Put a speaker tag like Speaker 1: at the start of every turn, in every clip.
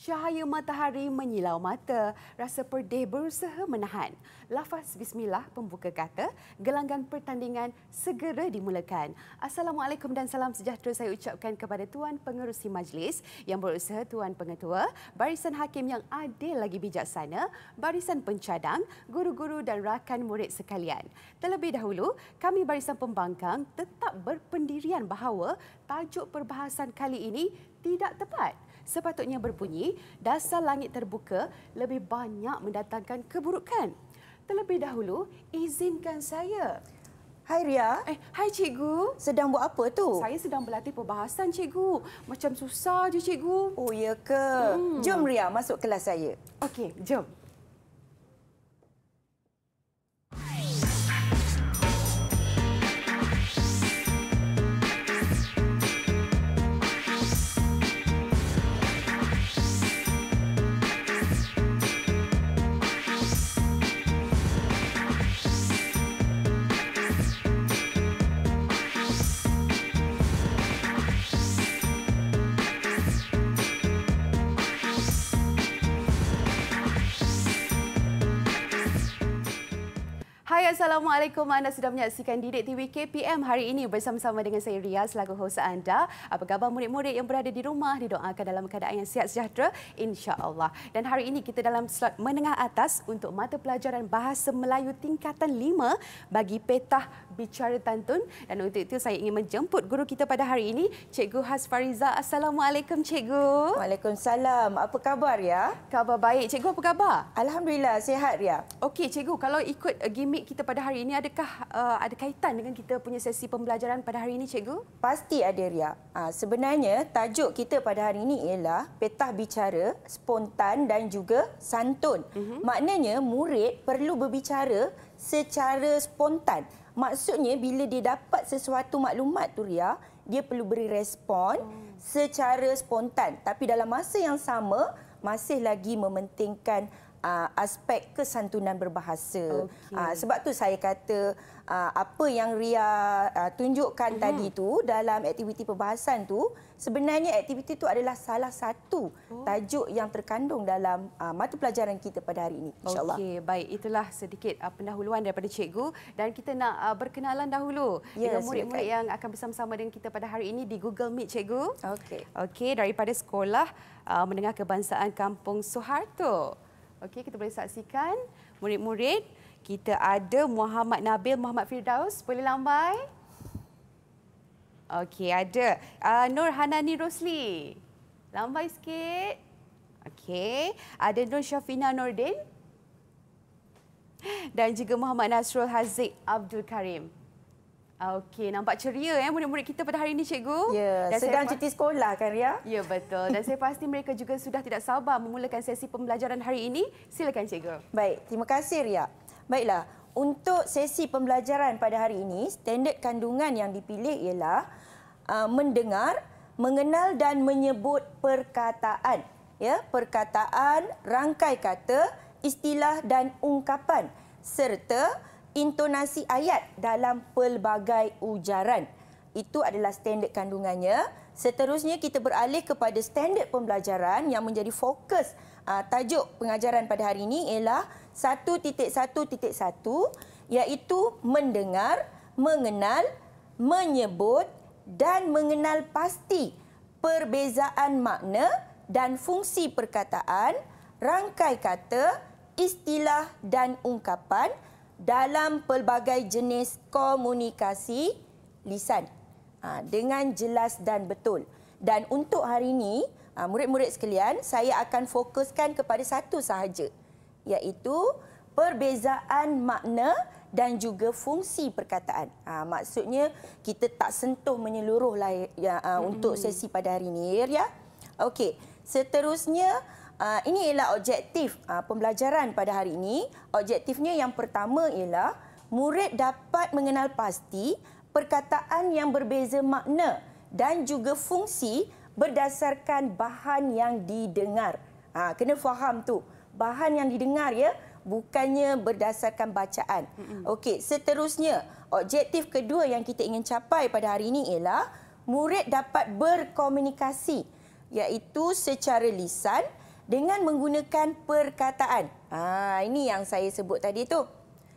Speaker 1: Cahaya matahari menyilau mata, rasa perdeh berusaha menahan. Lafaz bismillah pembuka kata, gelanggang pertandingan segera dimulakan. Assalamualaikum dan salam sejahtera saya ucapkan kepada tuan pengerusi majlis yang berusaha tuan pengetua, barisan hakim yang adil lagi bijaksana, barisan pencadang, guru-guru dan rakan murid sekalian. Terlebih dahulu, kami barisan pembangkang tetap berpendirian bahawa tajuk perbahasan kali ini tidak tepat sepatutnya berbunyi, dasar langit terbuka lebih banyak mendatangkan keburukan. Terlebih dahulu, izinkan saya. Hai Ria. Eh, hai cikgu. Sedang buat apa tu? Saya sedang berlatih perbahasan cikgu. Macam susah je cikgu. Oh ya ke? Hmm. Jom Ria masuk kelas saya. Okey, jom. Assalamualaikum. Anda sudah menyaksikan Didik TV KPM hari ini bersama-sama dengan saya Ria selaku hos anda. Apa khabar murid-murid yang berada di rumah? Didoakan dalam keadaan yang sihat sejahtera insya-Allah. Dan hari ini kita dalam slot menengah atas untuk mata pelajaran Bahasa Melayu tingkatan 5 bagi petah bicara tantun dan untuk itu saya ingin menjemput guru kita pada hari ini Cikgu Hasfariza. Assalamualaikum Cikgu. Waalaikumsalam. Apa khabar ya? Khabar baik. Cikgu apa khabar? Alhamdulillah sihat Ria. Okey Cikgu kalau ikut eh, gimmick kita pada hari ini adakah uh, ada kaitan dengan kita punya sesi pembelajaran pada hari ini cikgu?
Speaker 2: Pasti ada Ria. Ha, sebenarnya tajuk kita pada hari ini ialah petah bicara spontan dan juga santun. Mm-hmm. Maknanya murid perlu berbicara secara spontan. Maksudnya bila dia dapat sesuatu maklumat tu Ria, dia perlu beri respon oh. secara spontan tapi dalam masa yang sama masih lagi mementingkan uh, aspek kesantunan berbahasa. Okay. Uh, sebab tu saya kata uh, apa yang Ria uh, tunjukkan uh-huh. tadi tu dalam aktiviti perbahasan tu sebenarnya aktiviti tu adalah salah satu oh. tajuk
Speaker 1: yang terkandung dalam uh, mata pelajaran kita pada hari ini. insya Okey, baik. Itulah sedikit uh, pendahuluan daripada cikgu dan kita nak uh, berkenalan dahulu ya, dengan murid-murid yang akan bersama-sama dengan kita pada hari ini di Google Meet cikgu. Okey. Okey, daripada sekolah uh, menengah kebangsaan Kampung Soeharto. Okey, kita boleh saksikan murid-murid. Kita ada Muhammad Nabil, Muhammad Firdaus. Boleh lambai? Okey, ada. Uh, Nur Hanani Rosli. Lambai sikit. Okey. Ada Nur Syafina Nordin. Dan juga Muhammad Nasrul Haziq Abdul Karim. Ah, okey, nampak ceria ya eh, murid-murid kita pada hari ini, cikgu. Ya, dan sedang cuti sekolah kan, Ria? Ya, betul. Dan saya pasti mereka juga sudah tidak sabar memulakan sesi pembelajaran hari ini. Silakan, cikgu. Baik, terima kasih, Ria.
Speaker 2: Baiklah, untuk sesi pembelajaran pada hari ini, standard kandungan yang dipilih ialah uh, mendengar, mengenal dan menyebut perkataan. Ya, perkataan, rangkai kata, istilah dan ungkapan serta intonasi ayat dalam pelbagai ujaran. Itu adalah standard kandungannya. Seterusnya kita beralih kepada standard pembelajaran yang menjadi fokus uh, tajuk pengajaran pada hari ini ialah 1.1.1 iaitu mendengar, mengenal, menyebut dan mengenal pasti perbezaan makna dan fungsi perkataan, rangkai kata, istilah dan ungkapan dalam pelbagai jenis komunikasi lisan ha, dengan jelas dan betul. Dan untuk hari ini, ha, murid-murid sekalian, saya akan fokuskan kepada satu sahaja iaitu perbezaan makna dan juga fungsi perkataan. Ha, maksudnya, kita tak sentuh menyeluruh lah, ya, untuk hmm. sesi pada hari ini. Ya, ya? Okey, Seterusnya... Ah, ini ialah objektif uh, pembelajaran pada hari ini. Objektifnya yang pertama ialah murid dapat mengenal pasti perkataan yang berbeza makna dan juga fungsi berdasarkan bahan yang didengar. Ha, kena faham tu. Bahan yang didengar ya, bukannya berdasarkan bacaan. Okey, seterusnya, objektif kedua yang kita ingin capai pada hari ini ialah murid dapat berkomunikasi iaitu secara lisan dengan menggunakan perkataan. Ha, ini yang saya sebut tadi tu.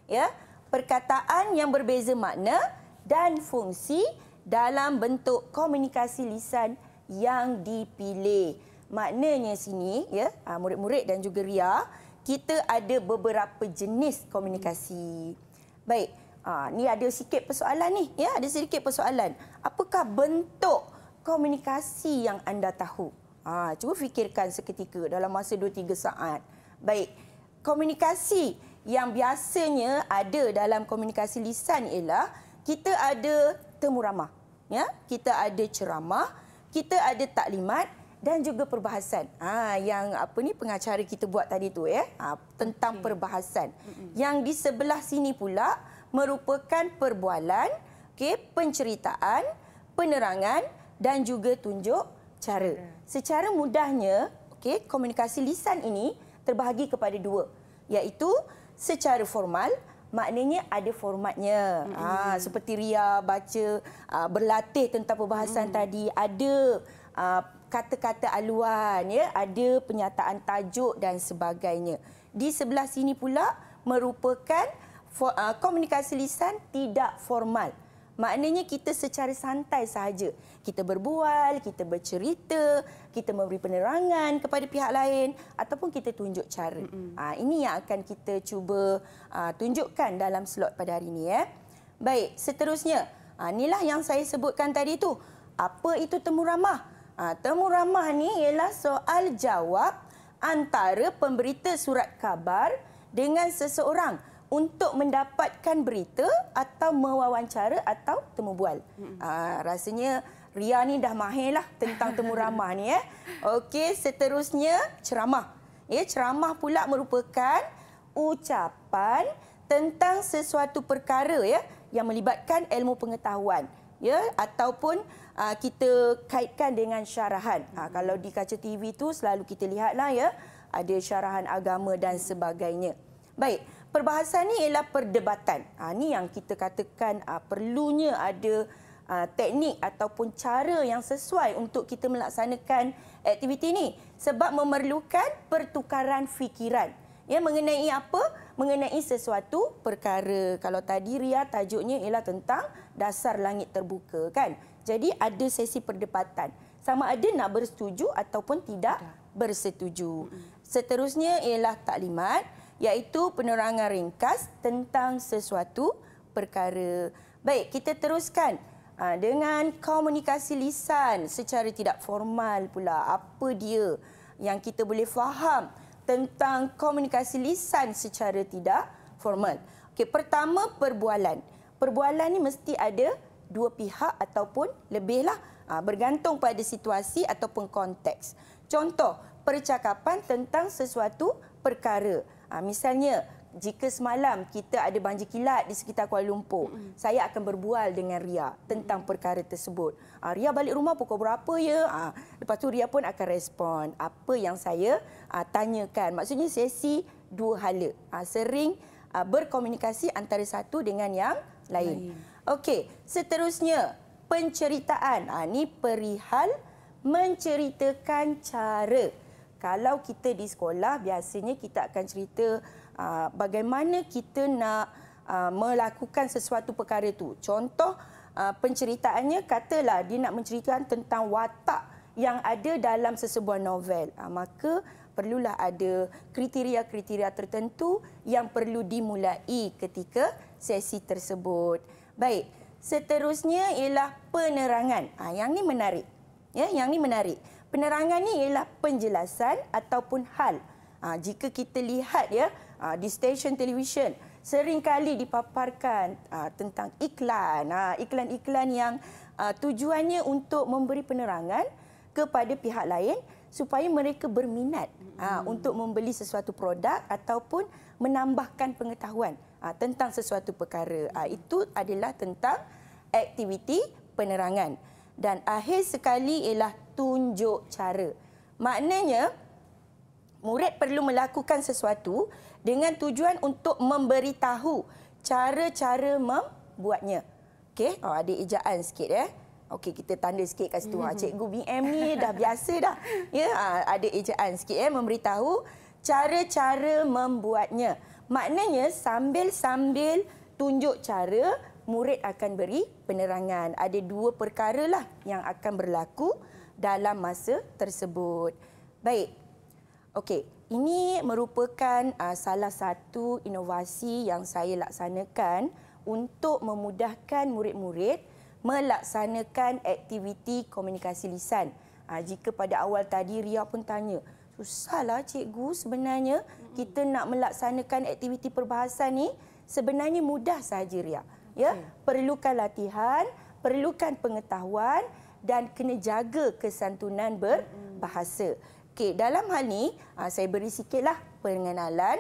Speaker 2: Ya, perkataan yang berbeza makna dan fungsi dalam bentuk komunikasi lisan yang dipilih. Maknanya sini, ya, ha, murid-murid dan juga Ria, kita ada beberapa jenis komunikasi. Baik, ha, ni ada sikit persoalan ni, ya, ada sedikit persoalan. Apakah bentuk komunikasi yang anda tahu? Ha, cuba fikirkan seketika dalam masa 2-3 saat. Baik, komunikasi yang biasanya ada dalam komunikasi lisan ialah kita ada temuramah, ya? kita ada ceramah, kita ada taklimat dan juga perbahasan. Ha, yang apa ni pengacara kita buat tadi tu ya, ha, tentang okay. perbahasan. Yang di sebelah sini pula merupakan perbualan, okay, penceritaan, penerangan dan juga tunjuk cara. Ya. Secara mudahnya, okey, komunikasi lisan ini terbahagi kepada dua, iaitu secara formal maknanya ada formatnya. Mm-hmm. Ha, seperti ria baca uh, berlatih tentang perbahasan mm-hmm. tadi ada uh, kata-kata aluan ya, ada penyataan tajuk dan sebagainya. Di sebelah sini pula merupakan for, uh, komunikasi lisan tidak formal. Maknanya kita secara santai saja, Kita berbual, kita bercerita, kita memberi penerangan kepada pihak lain ataupun kita tunjuk cara. Mm-hmm. Ha, ini yang akan kita cuba ha, tunjukkan dalam slot pada hari ini. Ya. Baik, seterusnya. Ha, inilah yang saya sebutkan tadi tu. Apa itu temu ramah? Ha, temu ramah ni ialah soal jawab antara pemberita surat kabar dengan seseorang untuk mendapatkan berita atau mewawancara atau temu bual. Hmm. Ah, aa, rasanya Ria ni dah mahirlah tentang temu ramah ni eh. Okey, seterusnya ceramah. Ya, eh, ceramah pula merupakan ucapan tentang sesuatu perkara ya yang melibatkan ilmu pengetahuan ya ataupun aa, ah, kita kaitkan dengan syarahan. Ha, kalau di kaca TV tu selalu kita lihatlah ya ada syarahan agama dan sebagainya. Baik perbahasan ni ialah perdebatan. Ha, ni yang kita katakan ha, perlunya ada ha, teknik ataupun cara yang sesuai untuk kita melaksanakan aktiviti ni. Sebab memerlukan pertukaran fikiran. Ya, mengenai apa? Mengenai sesuatu perkara. Kalau tadi Ria tajuknya ialah tentang dasar langit terbuka kan. Jadi ada sesi perdebatan. Sama ada nak bersetuju ataupun tidak bersetuju. Seterusnya ialah taklimat iaitu penerangan ringkas tentang sesuatu perkara. Baik, kita teruskan ah, dengan komunikasi lisan secara tidak formal pula. Apa dia yang kita boleh faham tentang komunikasi lisan secara tidak formal? Okey, pertama perbualan. Perbualan ni mesti ada dua pihak ataupun lebihlah ah, bergantung pada situasi ataupun konteks. Contoh, percakapan tentang sesuatu perkara. Ah, misalnya, jika semalam kita ada banjir kilat di sekitar Kuala Lumpur, mm. saya akan berbual dengan Ria tentang mm. perkara tersebut. Ah, Ria balik rumah pukul berapa ya? Ah, lepas tu Ria pun akan respon apa yang saya tanyakan. Maksudnya sesi dua hala. Sering berkomunikasi antara satu dengan yang lain. Okey, seterusnya penceritaan. Ini perihal menceritakan cara kalau kita di sekolah biasanya kita akan cerita uh, bagaimana kita nak uh, melakukan sesuatu perkara tu. Contoh uh, penceritaannya katalah dia nak menceritakan tentang watak yang ada dalam sesebuah novel. Uh, maka perlulah ada kriteria-kriteria tertentu yang perlu dimulai ketika sesi tersebut. Baik, seterusnya ialah penerangan. Ah yang ni menarik. Ya, yang ni menarik. Penerangan ni ialah penjelasan ataupun hal. Ha, jika kita lihat ya ha, di stesen televisyen seringkali dipaparkan ha, tentang iklan, iklan-iklan ha, yang ha, tujuannya untuk memberi penerangan kepada pihak lain supaya mereka berminat ha, untuk membeli sesuatu produk ataupun menambahkan pengetahuan ha, tentang sesuatu perkara. Ha, itu adalah tentang aktiviti penerangan dan akhir sekali ialah tunjuk cara. Maknanya murid perlu melakukan sesuatu dengan tujuan untuk memberitahu cara-cara membuatnya. Okey, oh, ada ejaan sikit ya. Eh? Okey, kita tanda sikit kat situ. Mm -hmm. Cikgu BM ni dah biasa dah. Ya, yeah, ada ejaan sikit ya. Eh? Memberitahu cara-cara membuatnya. Maknanya sambil-sambil tunjuk cara, murid akan beri penerangan. Ada dua perkara lah yang akan berlaku dalam masa tersebut. Baik. Okey, ini merupakan uh, salah satu inovasi yang saya laksanakan untuk memudahkan murid-murid melaksanakan aktiviti komunikasi lisan. Uh, jika pada awal tadi Ria pun tanya, susahlah cikgu sebenarnya kita nak melaksanakan aktiviti perbahasan ni, sebenarnya mudah saja Ria. Uh, ya hmm. perlukan latihan perlukan pengetahuan dan kena jaga kesantunan berbahasa okey dalam hal ni ah, saya beri sikitlah pengenalan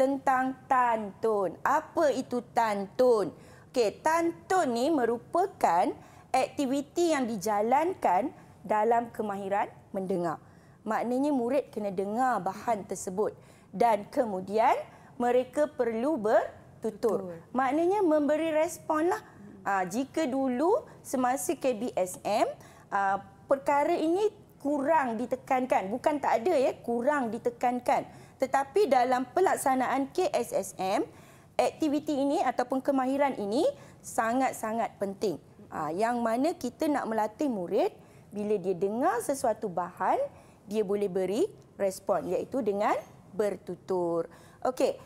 Speaker 2: tentang tantun apa itu tantun okey tantun ni merupakan aktiviti yang dijalankan dalam kemahiran mendengar maknanya murid kena dengar bahan tersebut dan kemudian mereka perlu ber, tutur. Betul. Maknanya memberi respon lah. Ha, jika dulu semasa KBSM, ha, ah, perkara ini kurang ditekankan. Bukan tak ada ya, kurang ditekankan. Tetapi dalam pelaksanaan KSSM, aktiviti ini ataupun kemahiran ini sangat-sangat penting. Ha, yang mana kita nak melatih murid bila dia dengar sesuatu bahan, dia boleh beri respon iaitu dengan bertutur. Okey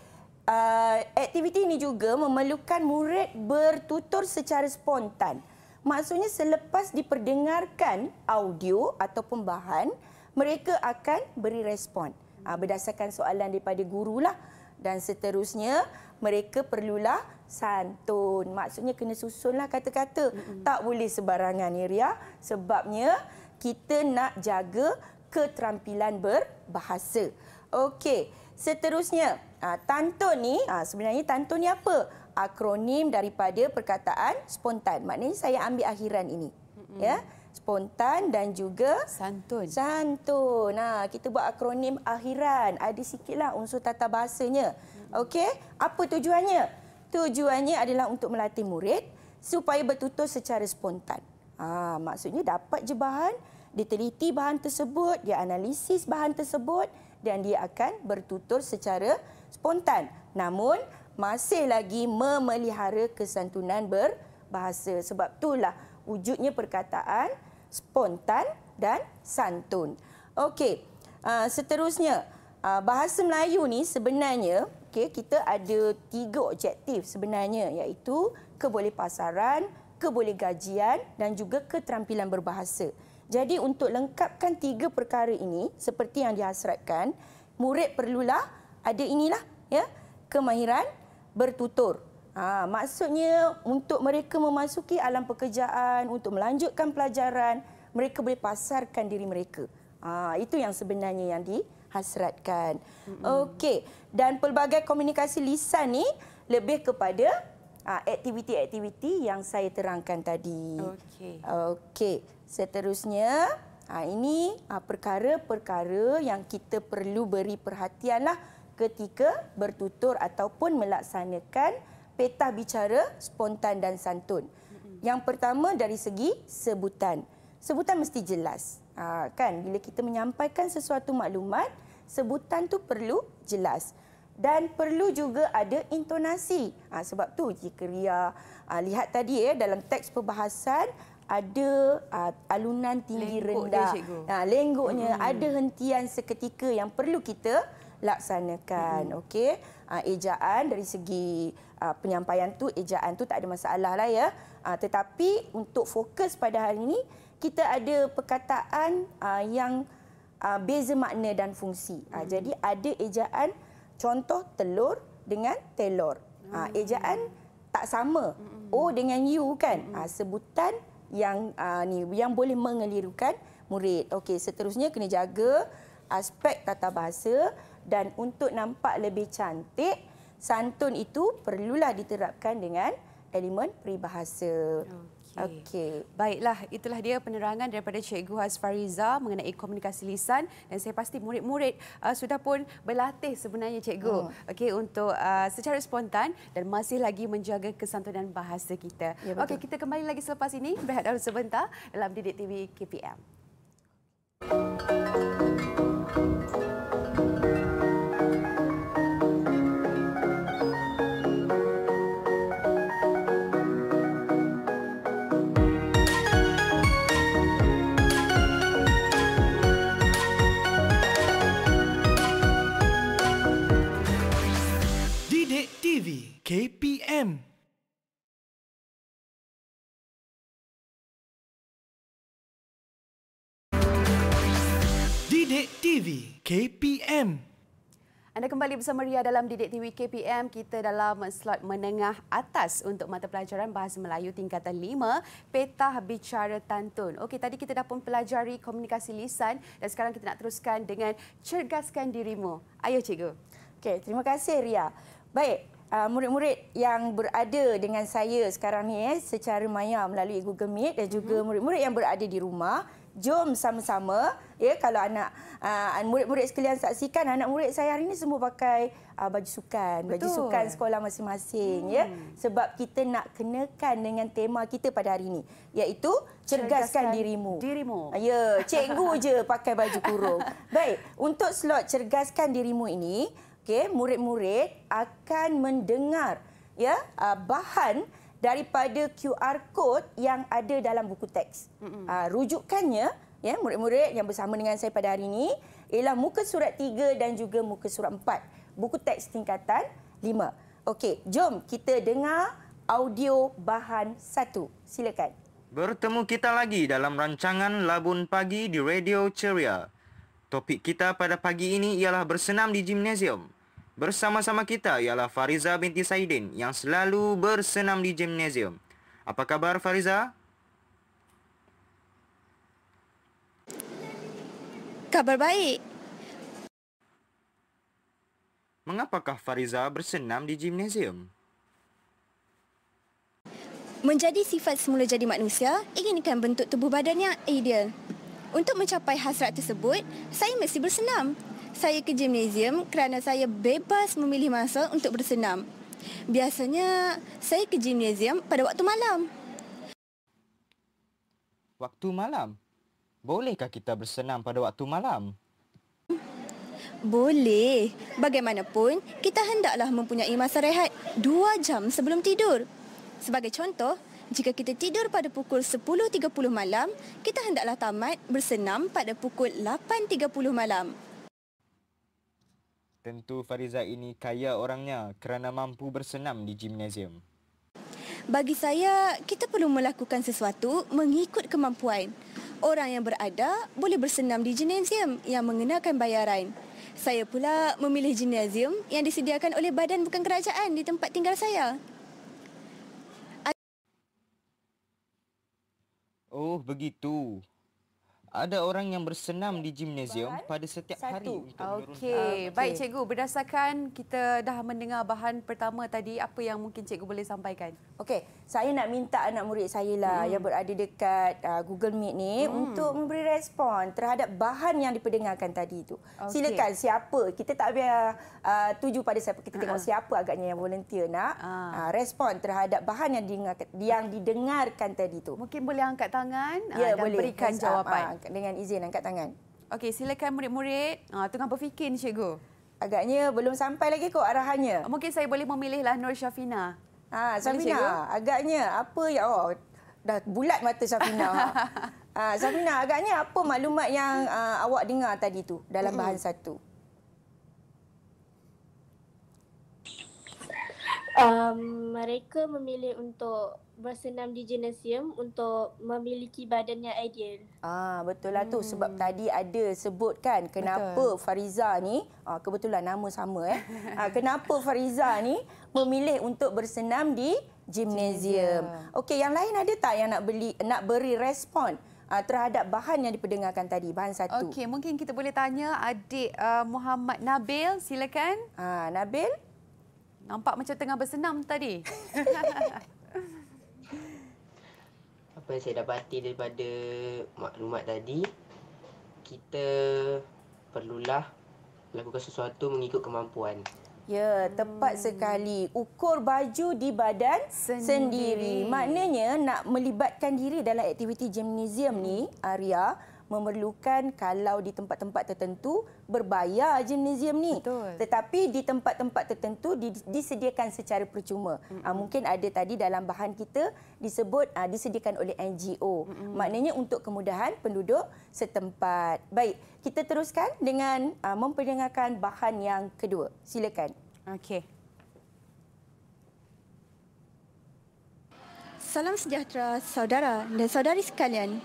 Speaker 2: uh, aktiviti ini juga memerlukan murid bertutur secara spontan. Maksudnya selepas diperdengarkan audio atau bahan, mereka akan beri respon uh, berdasarkan soalan daripada guru lah Dan seterusnya, mereka perlulah santun. Maksudnya kena susunlah kata-kata. Mm-hmm. Tak boleh sebarangan, Iria. Sebabnya kita nak jaga keterampilan berbahasa. Okey, seterusnya. Uh, ah, tantun ni uh, sebenarnya tantun ni apa? Akronim ah, daripada perkataan spontan. Maknanya saya ambil akhiran ini. Mm-hmm. Ya. Spontan dan juga santun. Santun. Nah, kita buat akronim akhiran. Ada sikitlah unsur tata bahasanya. Mm-hmm. Okey. Apa tujuannya? Tujuannya adalah untuk melatih murid supaya bertutur secara spontan. Ah, ha, maksudnya dapat je bahan, diteliti bahan tersebut, dia analisis bahan tersebut dan dia akan bertutur secara spontan namun masih lagi memelihara kesantunan berbahasa sebab itulah wujudnya perkataan spontan dan santun. Okey, uh, seterusnya uh, bahasa Melayu ni sebenarnya okey kita ada tiga objektif sebenarnya iaitu kebolehpasaran, kebolehgajian dan juga keterampilan berbahasa. Jadi untuk lengkapkan tiga perkara ini seperti yang dihasratkan, murid perlulah ada inilah ya kemahiran bertutur. Ha, maksudnya untuk mereka memasuki alam pekerjaan, untuk melanjutkan pelajaran, mereka boleh pasarkan diri mereka. Ha, itu yang sebenarnya yang dihasratkan. Mm-hmm. Okey, dan pelbagai komunikasi lisan ni lebih kepada ha, aktiviti-aktiviti yang saya terangkan tadi. Okey. Okey, seterusnya ha, ini ha, perkara-perkara yang kita perlu beri perhatianlah lah ketika bertutur ataupun melaksanakan petah bicara spontan dan santun. Yang pertama dari segi sebutan. Sebutan mesti jelas. Ha, kan bila kita menyampaikan sesuatu maklumat, sebutan tu perlu jelas dan perlu juga ada intonasi. Ha, sebab tu jika Ria ha, lihat tadi ya dalam teks perbahasan ada ha, alunan tinggi lengguk rendah. Ha, lenggoknya hmm. ada hentian seketika yang perlu kita laksanakan. Hmm. Okey. Uh, ejaan dari segi uh, penyampaian tu ejaan tu tak ada masalah lah ya. Uh, tetapi untuk fokus pada hari ini kita ada perkataan uh, yang uh, beza makna dan fungsi. Hmm. jadi ada ejaan contoh telur dengan telur. Hmm. Uh, ejaan tak sama. Hmm. O oh, dengan U kan? Hmm. sebutan yang uh, ni yang boleh mengelirukan murid. Okey, seterusnya kena jaga aspek tata bahasa dan untuk nampak lebih cantik santun itu perlulah
Speaker 1: diterapkan dengan elemen peribahasa. Okey. Baiklah, itulah dia penerangan daripada Cikgu Hasfariza mengenai komunikasi lisan dan saya pasti murid-murid uh, sudah pun berlatih sebenarnya Cikgu. Oh. Okey, untuk uh, secara spontan dan masih lagi menjaga kesantunan bahasa kita. Ya, Okey, kita kembali lagi selepas ini. Berehat dulu sebentar dalam Didik TV KPM. Thank
Speaker 3: KPM. Didik TV KPM.
Speaker 1: Anda kembali bersama Ria dalam Didik TV KPM. Kita dalam slot menengah atas untuk mata pelajaran Bahasa Melayu tingkatan 5, Petah Bicara Tantun. Okey, tadi kita dah pun pelajari komunikasi lisan dan sekarang kita nak teruskan dengan cergaskan dirimu. Ayo cikgu. Okey, terima kasih Ria. Baik, uh, murid-murid yang
Speaker 2: berada dengan saya sekarang ni eh, secara maya melalui Google Meet dan juga uh-huh. murid-murid yang berada di rumah. Jom sama-sama ya kalau anak uh, murid-murid sekalian saksikan anak murid saya hari ini semua pakai uh, baju sukan Betul. baju sukan sekolah masing-masing ya. hmm. ya sebab kita nak kenakan dengan tema kita pada hari ini iaitu cergaskan, cergaskan dirimu. dirimu. Ah, ya, cikgu je pakai baju kurung. Baik, untuk slot cergaskan dirimu ini okey murid-murid akan mendengar ya uh, bahan daripada QR code yang ada dalam buku teks. Uh, rujukannya ya murid-murid yang bersama dengan saya pada hari ini ialah muka surat 3 dan juga muka surat 4 buku teks tingkatan 5. Okey, jom kita dengar audio bahan 1. Silakan.
Speaker 4: Bertemu kita lagi dalam rancangan Labun Pagi di Radio Ceria. Topik kita pada pagi ini ialah bersenam di gimnasium. Bersama-sama kita ialah Fariza binti Saidin yang selalu bersenam di gymnasium. Apa khabar Fariza?
Speaker 5: Kabar baik.
Speaker 4: Mengapakah Fariza bersenam di gymnasium?
Speaker 5: Menjadi sifat semula jadi manusia inginkan bentuk tubuh badan yang ideal. Untuk mencapai hasrat tersebut, saya mesti bersenam saya ke gimnasium kerana saya bebas memilih masa untuk bersenam. Biasanya saya ke gimnasium pada waktu malam.
Speaker 4: Waktu malam? Bolehkah kita bersenam pada waktu malam?
Speaker 5: Boleh. Bagaimanapun, kita hendaklah mempunyai masa rehat dua jam sebelum tidur. Sebagai contoh, jika kita tidur pada pukul 10.30 malam, kita hendaklah tamat bersenam pada pukul 8.30 malam.
Speaker 4: Tentu Fariza ini kaya orangnya kerana mampu bersenam di gimnasium.
Speaker 5: Bagi saya, kita perlu melakukan sesuatu mengikut kemampuan. Orang yang berada boleh bersenam di gimnasium yang mengenakan bayaran. Saya pula memilih gimnasium yang disediakan oleh badan bukan kerajaan di tempat tinggal saya.
Speaker 4: Oh, begitu ada orang yang bersenam di gimnasium pada setiap Satu. hari. Okey, ah, baik
Speaker 1: cikgu. Berdasarkan kita dah mendengar bahan pertama tadi, apa yang mungkin cikgu boleh sampaikan? Okey,
Speaker 2: saya nak minta anak murid saya lah hmm. yang berada dekat uh, Google Meet ni hmm. untuk memberi respon terhadap bahan yang diperdengarkan tadi itu. Okay. Silakan siapa, kita tak biar uh, tuju pada siapa, kita tengok uh -huh. siapa agaknya yang volunteer nak uh. Uh, respon terhadap bahan yang didengarkan, yang didengarkan tadi itu. Mungkin boleh angkat tangan uh, dan boleh. berikan Hands jawapan. Up, uh,
Speaker 1: dengan izin angkat tangan. Okey, silakan murid-murid. Uh, ah, tengah berfikir ni, Cikgu. Agaknya belum sampai lagi kok arahannya. Ah, mungkin saya boleh memilihlah Nur Syafina.
Speaker 2: Ha, Syafina, agaknya apa ya oh, dah bulat mata Syafina. ha, Syafina, agaknya apa maklumat yang uh, awak dengar tadi tu dalam bahan satu?
Speaker 6: Um, mereka memilih untuk bersenam di gymnasium untuk memiliki badan yang
Speaker 3: ideal.
Speaker 2: Ah betul lah hmm. tu sebab hmm. tadi ada sebut kan kenapa betul. Fariza ni ah, kebetulan nama sama eh. ah, kenapa Fariza ni memilih untuk bersenam di gymnasium. Okey yang lain ada tak yang nak beli nak beri respon?
Speaker 1: Ah, terhadap bahan yang diperdengarkan tadi bahan satu. Okey, mungkin kita boleh tanya adik uh, Muhammad Nabil, silakan. Ah, Nabil? Nampak macam tengah bersenam tadi.
Speaker 7: Apa yang saya dapati daripada maklumat tadi, kita perlulah lakukan sesuatu mengikut kemampuan.
Speaker 2: Ya, tepat sekali. Ukur baju di badan sendiri. sendiri. Maknanya nak melibatkan diri dalam aktiviti gymnasium ni, Arya, memerlukan kalau di tempat-tempat tertentu berbayar gymnasium ni Betul. tetapi di tempat-tempat tertentu disediakan secara percuma mm-hmm. uh, mungkin ada tadi dalam bahan kita disebut uh, disediakan oleh NGO mm-hmm. maknanya untuk kemudahan penduduk setempat baik kita teruskan dengan uh, memperdengarkan bahan yang kedua silakan okey
Speaker 5: Salam sejahtera saudara dan saudari sekalian.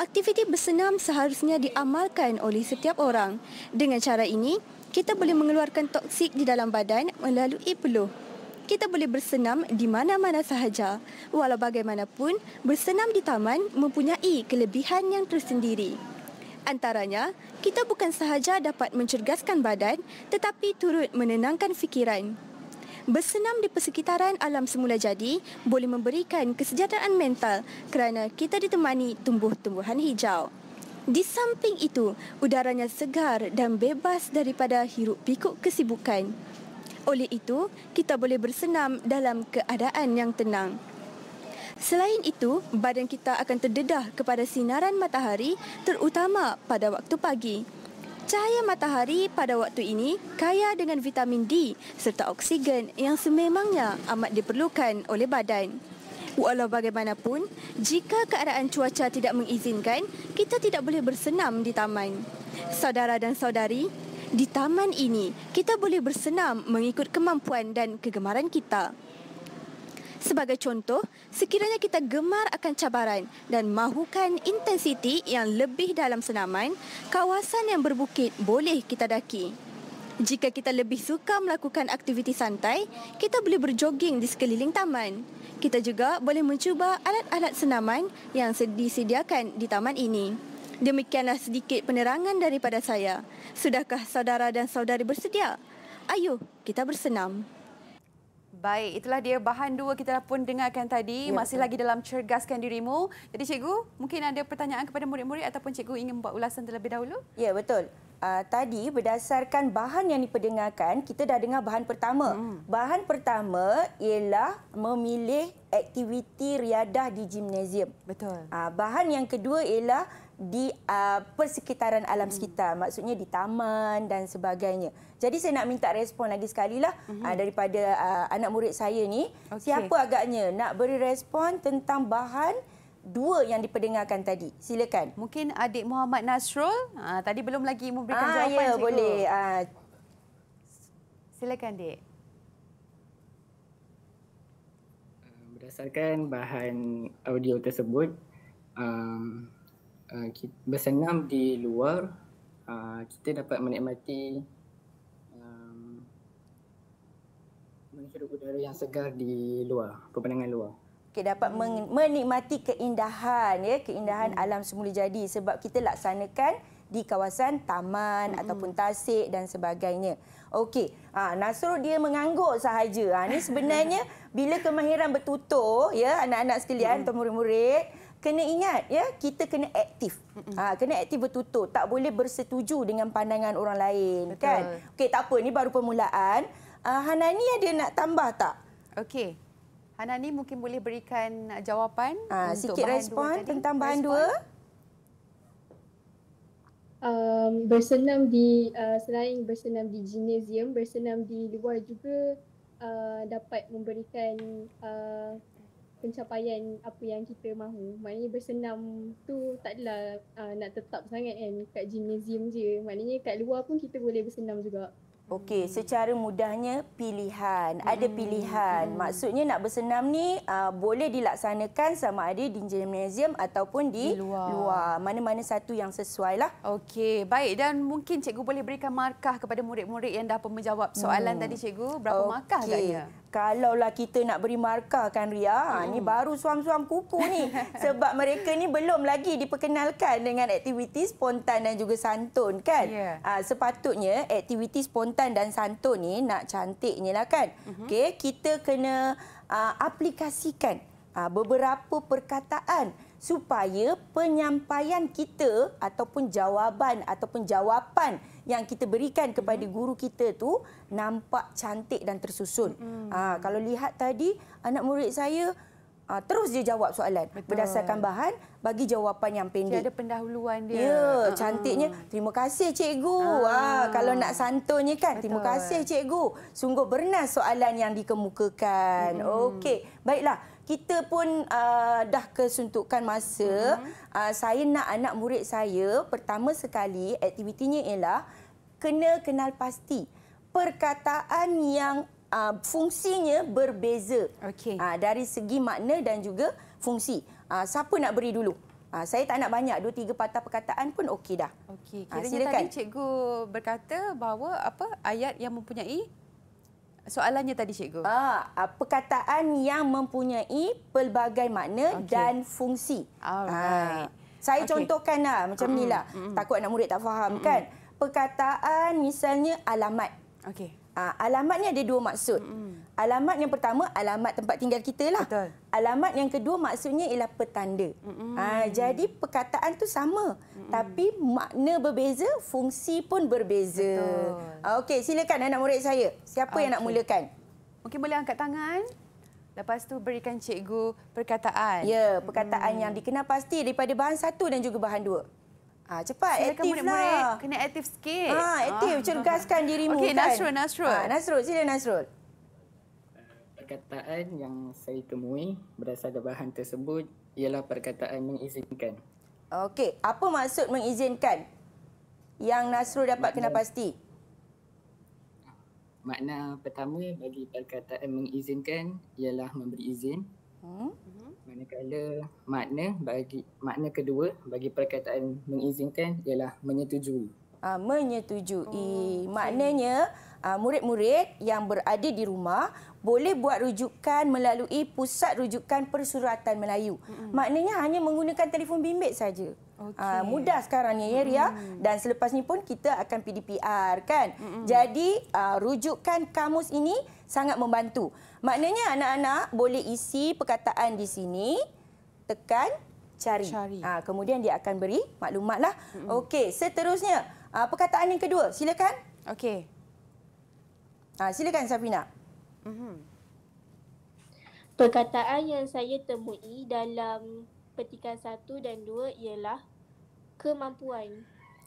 Speaker 5: Aktiviti bersenam seharusnya diamalkan oleh setiap orang. Dengan cara ini, kita boleh mengeluarkan toksik di dalam badan melalui peluh. Kita boleh bersenam di mana-mana sahaja. Walau bagaimanapun, bersenam di taman mempunyai kelebihan yang tersendiri. Antaranya, kita bukan sahaja dapat mencergaskan badan tetapi turut menenangkan fikiran. Bersenam di persekitaran alam semula jadi boleh memberikan kesejahteraan mental kerana kita ditemani tumbuh-tumbuhan hijau. Di samping itu, udaranya segar dan bebas daripada hiruk-pikuk kesibukan. Oleh itu, kita boleh bersenam dalam keadaan yang tenang. Selain itu, badan kita akan terdedah kepada sinaran matahari terutama pada waktu pagi. Cahaya matahari pada waktu ini kaya dengan vitamin D serta oksigen yang sememangnya amat diperlukan oleh badan. Walau bagaimanapun, jika keadaan cuaca tidak mengizinkan, kita tidak boleh bersenam di taman. Saudara dan saudari, di taman ini kita boleh bersenam mengikut kemampuan dan kegemaran kita. Sebagai contoh, sekiranya kita gemar akan cabaran dan mahukan intensiti yang lebih dalam senaman, kawasan yang berbukit boleh kita daki. Jika kita lebih suka melakukan aktiviti santai, kita boleh berjoging di sekeliling taman. Kita juga boleh mencuba alat-alat senaman yang disediakan di taman ini. Demikianlah sedikit penerangan daripada saya. Sudahkah saudara dan saudari bersedia? Ayuh, kita bersenam.
Speaker 1: Baik, itulah dia bahan dua kita pun dengarkan tadi. Ya, Masih betul. lagi dalam cergaskan dirimu. Jadi cikgu, mungkin ada pertanyaan kepada murid-murid ataupun cikgu ingin buat ulasan terlebih dahulu?
Speaker 2: Ya, betul. Uh, tadi berdasarkan bahan yang diperdengarkan, kita dah dengar bahan pertama. Hmm. Bahan pertama ialah memilih aktiviti riadah di gimnasium. Betul. Uh, bahan yang kedua ialah di uh, persekitaran alam hmm. sekitar maksudnya di taman dan sebagainya. Jadi saya nak minta respon lagi sekali lah hmm. Uh, daripada uh, anak murid saya ni okay. siapa agaknya nak beri respon tentang bahan dua yang diperdengarkan tadi. Silakan.
Speaker 1: Mungkin adik Muhammad Nasrul uh, tadi belum lagi memberikan ah, jawapan. Ya, cikgu. boleh. Uh, silakan dek.
Speaker 8: Berdasarkan bahan audio tersebut um, Ah, kita bersenam di luar uh, kita dapat menikmati um, udara yang segar di luar pemandangan luar
Speaker 2: kita dapat menikmati keindahan ya keindahan hmm. alam semula jadi sebab kita laksanakan di kawasan taman hmm. ataupun tasik dan sebagainya. Okey, ha, Nasrul dia mengangguk sahaja. Ha, ini sebenarnya bila kemahiran bertutur ya anak-anak sekalian atau hmm. murid-murid, kena ingat ya kita kena aktif ha, kena aktif bertutur tak boleh bersetuju dengan pandangan orang lain Betul. kan okey tak apa ni baru permulaan uh, Hanani ada nak tambah tak okey
Speaker 1: Hanani mungkin boleh berikan uh, jawapan ha, untuk sikit bahan respon dua tentang bahan respon. dua um, bersenam di uh, selain bersenam di
Speaker 9: gymnasium bersenam di luar juga uh, dapat memberikan uh, pencapaian apa yang kita mahu maknanya bersenam tu tak adalah uh, ah, nak tetap sangat kan kat gymnasium je maknanya kat luar pun kita boleh bersenam juga
Speaker 2: Okey, secara mudahnya pilihan. Ada hmm. pilihan. Hmm. Maksudnya nak bersenam ni uh, boleh dilaksanakan sama ada di gymnasium ataupun di, di luar. Mana-mana satu yang sesuai lah. Okey, baik. Dan mungkin cikgu boleh berikan markah kepada murid-murid yang dah pun menjawab soalan hmm. tadi cikgu. Berapa okay. markah agaknya? Kalau Kalaulah kita nak beri markah kan Ria, oh. ni baru suam-suam kuku ni. Sebab mereka ni belum lagi diperkenalkan dengan aktiviti spontan dan juga santun kan. Yeah. Ya. Ha, sepatutnya aktiviti spontan dan santun ni nak cantiknya lah kan. Uh mhm. -huh. okay, kita kena uh, aplikasikan uh, beberapa perkataan supaya penyampaian kita ataupun jawaban ataupun jawapan yang kita berikan kepada mm. guru kita tu nampak cantik dan tersusun. Mm. Mm-hmm. Aa, ah, kalau lihat tadi anak murid saya aa, ah, terus dia jawab soalan Betul. berdasarkan bahan bagi jawapan yang pendek. Tiada
Speaker 1: pendahuluan dia. Ya, uh cantiknya.
Speaker 2: Terima kasih cikgu. uh Ha, kalau nak santunnya kan, Betul. terima kasih cikgu. Sungguh bernas soalan yang dikemukakan. uh Okey, baiklah. Kita pun uh, dah kesuntukan masa. uh Uh, saya nak anak murid saya pertama sekali aktivitinya ialah kena kenal pasti perkataan yang uh, fungsinya berbeza okay. uh, ah, dari segi makna dan juga fungsi. Uh, siapa nak beri dulu? Uh, saya tak nak banyak, dua tiga patah perkataan pun okey dah. Okey, kiranya uh, tadi
Speaker 1: cikgu berkata bahawa apa ayat yang mempunyai soalannya tadi cikgu. Uh, uh, perkataan yang
Speaker 2: mempunyai pelbagai makna okay. dan fungsi. Alright. Uh, saya okay. contohkanlah macam mm. inilah. Mm. Takut anak murid tak faham mm. kan? Mm perkataan misalnya alamat. Okey. Ah, alamat ni ada dua maksud. Alamat yang pertama, alamat tempat tinggal kita. lah. Alamat yang kedua maksudnya ialah petanda. Ha, jadi perkataan tu sama. Tapi makna berbeza, fungsi pun berbeza. Okey, silakan anak murid saya. Siapa okay. yang nak mulakan? Mungkin boleh angkat tangan. Lepas tu berikan cikgu perkataan. Ya, perkataan hmm. yang dikenal pasti daripada bahan satu dan juga bahan dua. Ha, cepat, Silakan aktif murid-murid. lah.
Speaker 1: Kena aktif sikit. Ha, aktif, oh. cergaskan dirimu
Speaker 2: okay, kan. Okey, Nasrul, Nasrul. Ha, Nasrul, sila
Speaker 8: Nasrul. Perkataan yang saya temui berdasarkan bahan tersebut ialah perkataan mengizinkan.
Speaker 2: Okey, apa maksud mengizinkan yang
Speaker 8: Nasrul dapat makna, kena pasti? Makna pertama bagi perkataan mengizinkan ialah memberi izin.
Speaker 3: Hmm. hmm.
Speaker 8: Manakala makna bagi makna kedua bagi perkataan mengizinkan ialah menyetujui. Uh, menyetujui. Oh, okay. Maknanya
Speaker 2: uh, murid-murid yang berada di rumah boleh buat rujukan melalui pusat rujukan persuratan Melayu. Mm-hmm. Maknanya hanya menggunakan telefon bimbit saja. Okay. Uh, ah, mudah sekarang ni, Yeria. Ya, hmm. Dan selepas ni pun kita akan PDPR, kan? Hmm. Jadi, uh, rujukan kamus ini sangat membantu. Maknanya anak-anak boleh isi perkataan di sini, tekan cari. cari. Uh, kemudian dia akan beri maklumatlah. Hmm. Okey, seterusnya, uh, perkataan yang kedua. Silakan. Okey. Uh, silakan, Safina.
Speaker 6: Hmm. Perkataan yang saya temui dalam petikan satu dan dua ialah kemampuan.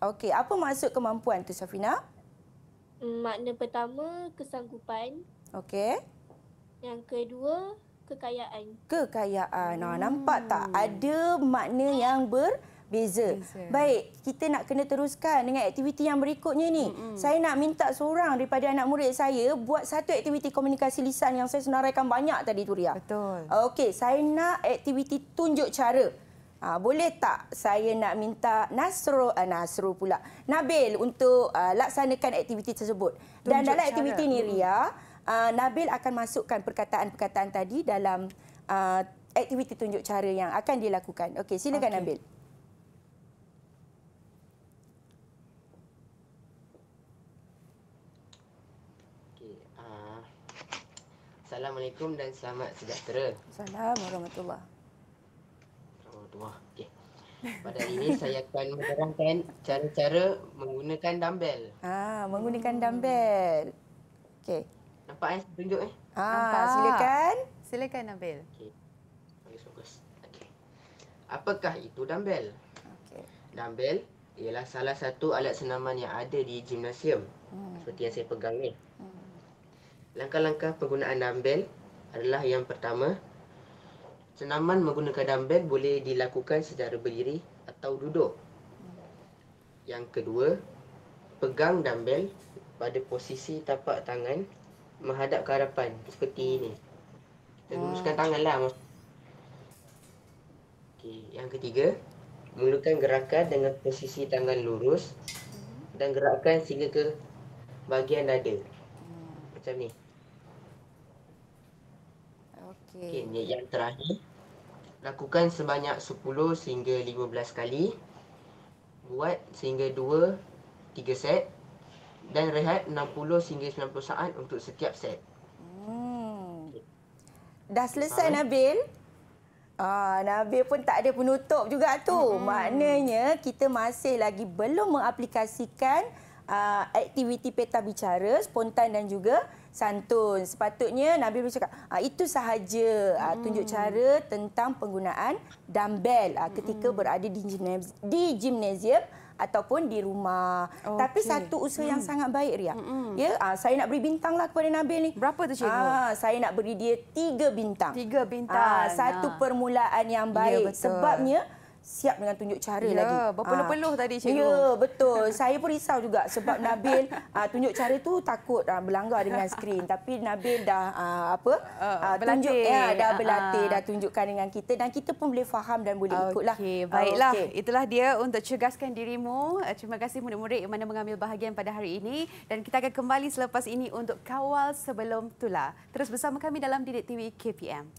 Speaker 2: Okey, apa maksud kemampuan tu Safina?
Speaker 6: Mm, makna pertama kesanggupan. Okey. Yang kedua kekayaan.
Speaker 2: Kekayaan. Nah, hmm. nampak tak ada makna yang ber Beza. Baik, kita nak kena teruskan dengan aktiviti yang berikutnya ni. Mm -mm. Saya nak minta seorang daripada anak murid saya buat satu aktiviti komunikasi lisan yang saya senaraikan banyak tadi, Turia. Betul. Okey, saya nak aktiviti tunjuk cara. Mm Uh, boleh tak saya nak minta Nasro, uh, ah, Nasro pula, Nabil untuk uh, laksanakan aktiviti tersebut. Tunjuk Dan dalam aktiviti ini, hmm. Ria, uh, Nabil akan masukkan perkataan-perkataan tadi dalam uh, aktiviti tunjuk cara yang akan dilakukan. Okey, silakan okay. Nabil.
Speaker 7: Assalamualaikum dan selamat sejahtera.
Speaker 2: Assalamualaikum warahmatullahi
Speaker 7: tuah. Okey. Pada hari ini saya akan menerangkan cara-cara menggunakan dumbbell. Ah, menggunakan dumbbell. Okey. Nampak eh tunjuk eh. Ah, Nampak. silakan.
Speaker 1: Silakan Nabil.
Speaker 7: Okey. Fokus, fokus. Okey. Apakah itu dumbbell? Okey. Dumbbell ialah salah satu alat senaman yang ada di gimnasium. Hmm. Seperti yang saya pegang ni. Hmm. Langkah-langkah penggunaan dumbbell adalah yang pertama, Senaman menggunakan dumbbell boleh dilakukan secara berdiri atau duduk. Yang kedua, pegang dumbbell pada posisi tapak tangan menghadap ke hadapan seperti ini. Dan luruskan ah. tanganlah. Okey, yang ketiga, mulakan gerakan dengan posisi tangan lurus dan gerakkan sehingga ke bahagian dada. Hmm. Macam ni.
Speaker 2: Okey. Okey, yang
Speaker 7: terakhir. Lakukan sebanyak 10 sehingga 15 kali. Buat sehingga 2 3 set dan rehat 60 hingga 90 saat untuk setiap set.
Speaker 2: Hmm. Dah selesai ha. Nabil? Ah, Nabil pun tak ada penutup juga tu. Hmm. Maknanya kita masih lagi belum mengaplikasikan uh, aktiviti peta bicara spontan dan juga santun. Sepatutnya Nabi boleh cakap, ah, itu sahaja ah, hmm. tunjuk cara tentang penggunaan dumbbell ah, hmm. ketika berada di gymnasium, di gymnasium ataupun di rumah. Okay. Tapi satu usaha hmm. yang sangat baik, Ria. Hmm. Ya, saya nak beri bintang lah kepada Nabi ni. Berapa tu, Cikgu? Saya nak beri dia tiga bintang. Tiga bintang. Satu ha. permulaan yang ya, baik. Ya, Sebabnya siap dengan tunjuk cara ya, lagi. Ah. Ya, berpeluh-peluh tadi cikgu. Ya, betul. Saya pun risau juga sebab Nabil aa, ah, tunjuk cara tu takut aa, ah, berlanggar dengan skrin. Tapi Nabil dah aa, apa? Eh, aa, tunjuk, ya, dah berlatih, dah tunjukkan dengan kita dan kita pun boleh faham dan boleh okay, ikutlah. Baiklah, okay.
Speaker 1: itulah dia untuk cegaskan dirimu. Eh, terima kasih murid-murid yang mana mengambil bahagian pada hari ini dan kita akan kembali selepas ini untuk kawal sebelum tular. Terus bersama kami dalam Didik TV KPM.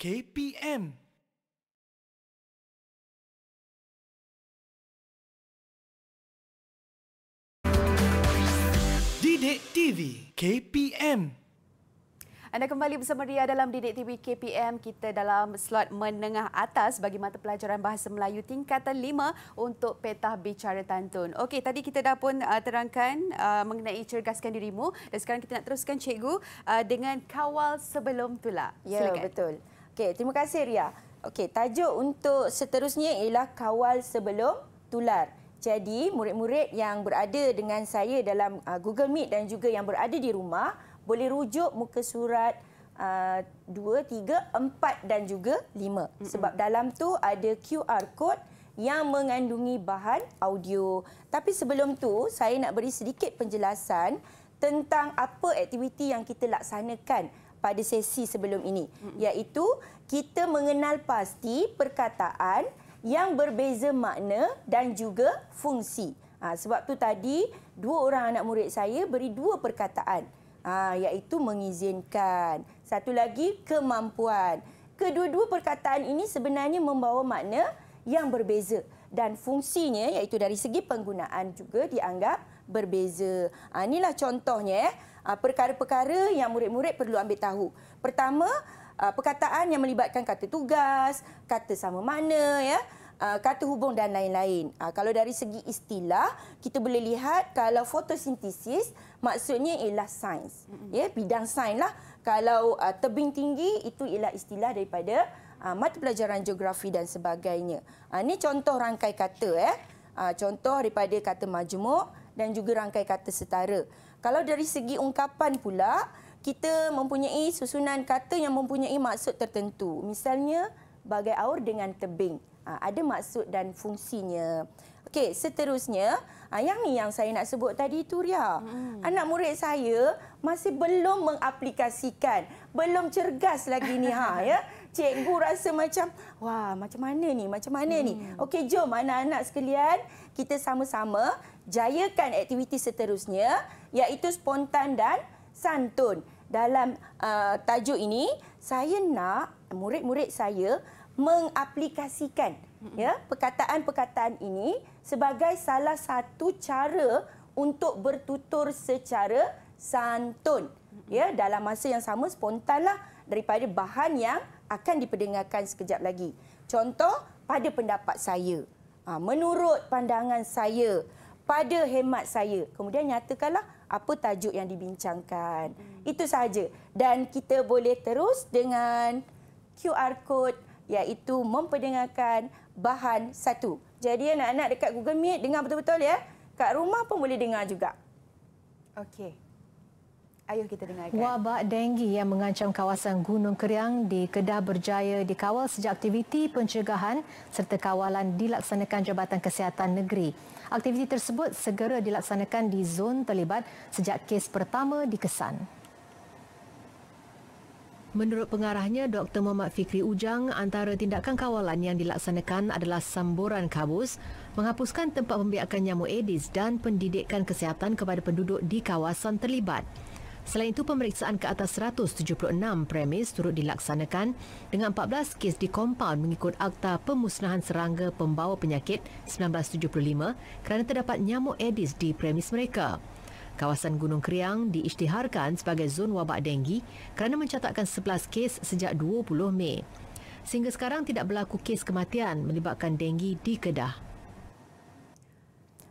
Speaker 3: KPM. Didik TV KPM.
Speaker 1: Anda kembali bersama Ria dalam Didik TV KPM. Kita dalam slot menengah atas bagi mata pelajaran Bahasa Melayu tingkatan 5 untuk petah bicara tantun. Okey, tadi kita dah pun uh, terangkan uh, mengenai cergaskan dirimu dan sekarang kita nak teruskan cikgu uh, dengan kawal sebelum tulak. Ya, Silakan. betul. Okey, terima kasih Ria. Okey, tajuk
Speaker 2: untuk seterusnya ialah kawal sebelum tular. Jadi, murid-murid yang berada dengan saya dalam uh, Google Meet dan juga yang berada di rumah boleh rujuk muka surat uh, 2, 3, 4 dan juga 5. Mm-mm. Sebab dalam tu ada QR code yang mengandungi bahan audio. Tapi sebelum tu, saya nak beri sedikit penjelasan tentang apa aktiviti yang kita laksanakan pada sesi sebelum ini iaitu kita mengenal pasti perkataan yang berbeza makna dan juga fungsi. Ha, sebab tu tadi dua orang anak murid saya beri dua perkataan ha, iaitu mengizinkan. Satu lagi kemampuan. Kedua-dua perkataan ini sebenarnya membawa makna yang berbeza dan fungsinya iaitu dari segi penggunaan juga dianggap berbeza. Ha, inilah contohnya. Eh. Ah, perkara-perkara yang murid-murid perlu ambil tahu. Pertama, ah, perkataan yang melibatkan kata tugas, kata sama mana, ya, ah, kata hubung dan lain-lain. Kalau dari segi istilah, kita boleh lihat kalau fotosintesis maksudnya ialah sains. Ya, bidang sains lah. Kalau tebing tinggi itu ialah istilah daripada mata pelajaran geografi dan sebagainya. Ini contoh rangkai kata. Ya. Contoh daripada kata majmuk dan juga rangkai kata setara. Kalau dari segi ungkapan pula, kita mempunyai susunan kata yang mempunyai maksud tertentu. Misalnya, bagai aur dengan tebing. Ha, ada maksud dan fungsinya. Okey, seterusnya, ha, yang ni yang saya nak sebut tadi tu Ria. Hmm. Anak murid saya masih belum mengaplikasikan, belum cergas lagi ni ha ya. Cikgu rasa macam wah, macam mana ni? Macam mana hmm. ni? Okey, jom anak-anak sekalian, kita sama-sama jayakan aktiviti seterusnya iaitu spontan dan santun. Dalam uh, tajuk ini, saya nak murid-murid saya mengaplikasikan ya perkataan-perkataan ini sebagai salah satu cara untuk bertutur secara santun ya dalam masa yang sama spontanlah daripada bahan yang akan diperdengarkan sekejap lagi contoh pada pendapat saya ah, menurut pandangan saya pada hemat saya. Kemudian nyatakanlah apa tajuk yang dibincangkan. Hmm. Itu sahaja. Dan kita boleh terus dengan QR code iaitu memperdengarkan bahan satu. Jadi anak-anak dekat Google Meet dengar betul-betul ya. Kat rumah pun boleh dengar juga.
Speaker 1: Okey.
Speaker 10: Ayuh kita dengarkan. Wabak denggi yang mengancam kawasan Gunung Keriang di Kedah berjaya dikawal sejak aktiviti pencegahan serta kawalan dilaksanakan Jabatan Kesihatan Negeri. Aktiviti tersebut segera dilaksanakan di zon terlibat sejak kes pertama dikesan. Menurut pengarahnya Dr. Muhammad Fikri Ujang, antara tindakan kawalan yang dilaksanakan adalah samburan kabus, menghapuskan tempat pembiakan nyamuk edis dan pendidikan kesihatan kepada penduduk di kawasan terlibat. Selain itu, pemeriksaan ke atas 176 premis turut dilaksanakan dengan 14 kes dikompaun mengikut Akta Pemusnahan Serangga Pembawa Penyakit 1975 kerana terdapat nyamuk edis di premis mereka. Kawasan Gunung Kriang diisytiharkan sebagai zon wabak denggi kerana mencatatkan 11 kes sejak 20 Mei. Sehingga sekarang tidak berlaku kes kematian melibatkan denggi di Kedah.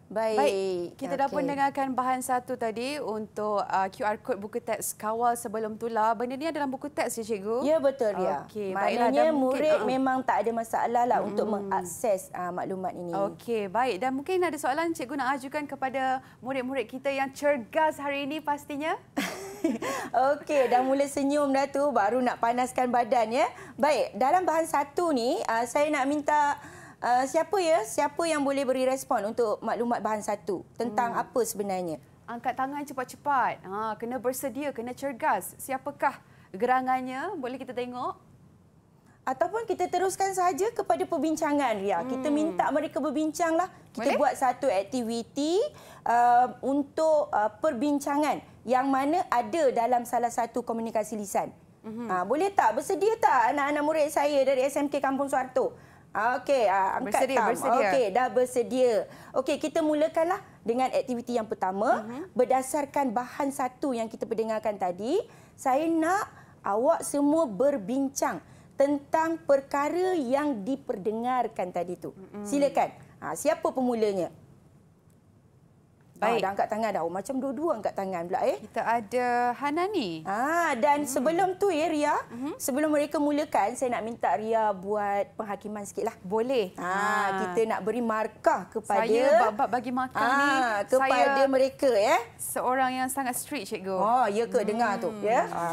Speaker 2: Baik.
Speaker 1: Baik. Kita okay. dah pun dengarkan bahan satu tadi untuk uh, QR code buku teks kawal sebelum tular. Benda ni dalam buku teks ya cikgu? Ya betul ya. Okey. Maknanya murid uh. memang tak ada masalah lah hmm. untuk mengakses uh, maklumat ini. Okey. Baik. Dan mungkin ada soalan cikgu nak ajukan kepada murid-murid kita yang cergas hari ini pastinya. Okey, dah mula
Speaker 2: senyum dah tu baru nak panaskan badan ya. Baik, dalam bahan satu ni uh, saya nak minta Eh, siapa ya? Siapa yang boleh beri respon untuk maklumat bahan satu tentang hmm.
Speaker 1: apa sebenarnya? Angkat tangan cepat-cepat. Ha, kena bersedia, kena cergas. Siapakah gerangannya? Boleh kita tengok? Ataupun kita teruskan saja kepada
Speaker 2: perbincangan, Ria. Hmm. Kita minta mereka berbincanglah. Kita Boleh? buat satu aktiviti uh, untuk uh, perbincangan yang mana ada dalam salah satu komunikasi lisan. Hmm. Ha, boleh tak? Bersedia tak anak-anak murid saya dari SMK Kampung Suharto? Ah, okey, uh, angkat bersedia, thumb. Bersedia. Okay, dah bersedia. Okey, kita mulakanlah dengan aktiviti yang pertama. Uh mhm. -huh. Berdasarkan bahan satu yang kita perdengarkan tadi, saya nak awak semua berbincang tentang perkara yang diperdengarkan tadi tu. Uh mhm. -huh. Silakan. Ha, siapa pemulanya? Ah, baik. Ha, dah angkat tangan dah. Oh, macam dua-dua angkat tangan pula. Eh. Kita ada Hanani. Ah, dan hmm. sebelum tu ya, Ria. Hmm. Sebelum mereka mulakan, saya nak minta Ria buat penghakiman lah,
Speaker 1: Boleh. Ah, ha. Kita nak beri markah kepada... Saya bab bagi markah Ah, ni. Kepada saya mereka. Eh. Seorang yang sangat strict, cikgu. Oh, ya ke? Hmm. Dengar tu. Hmm. Ya. Ha.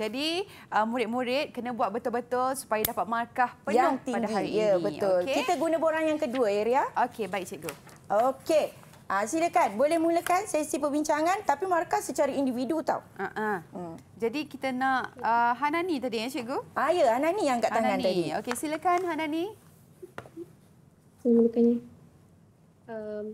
Speaker 1: Jadi murid-murid uh, kena buat betul-betul supaya dapat markah penuh yang tinggi, pada hari ya, ini. Betul. Okay. Kita guna borang yang kedua, ya, Ria. Okey, baik cikgu. Okey. Ha, silakan.
Speaker 2: Boleh mulakan sesi perbincangan tapi markah secara individu tau. Uh ah, -huh. Ah.
Speaker 1: hmm. Jadi kita nak uh, Hanani tadi ya, Cikgu? Ah, ya, Hanani yang angkat tangan tadi. Okey, silakan Hanani. Saya mulakannya. Um,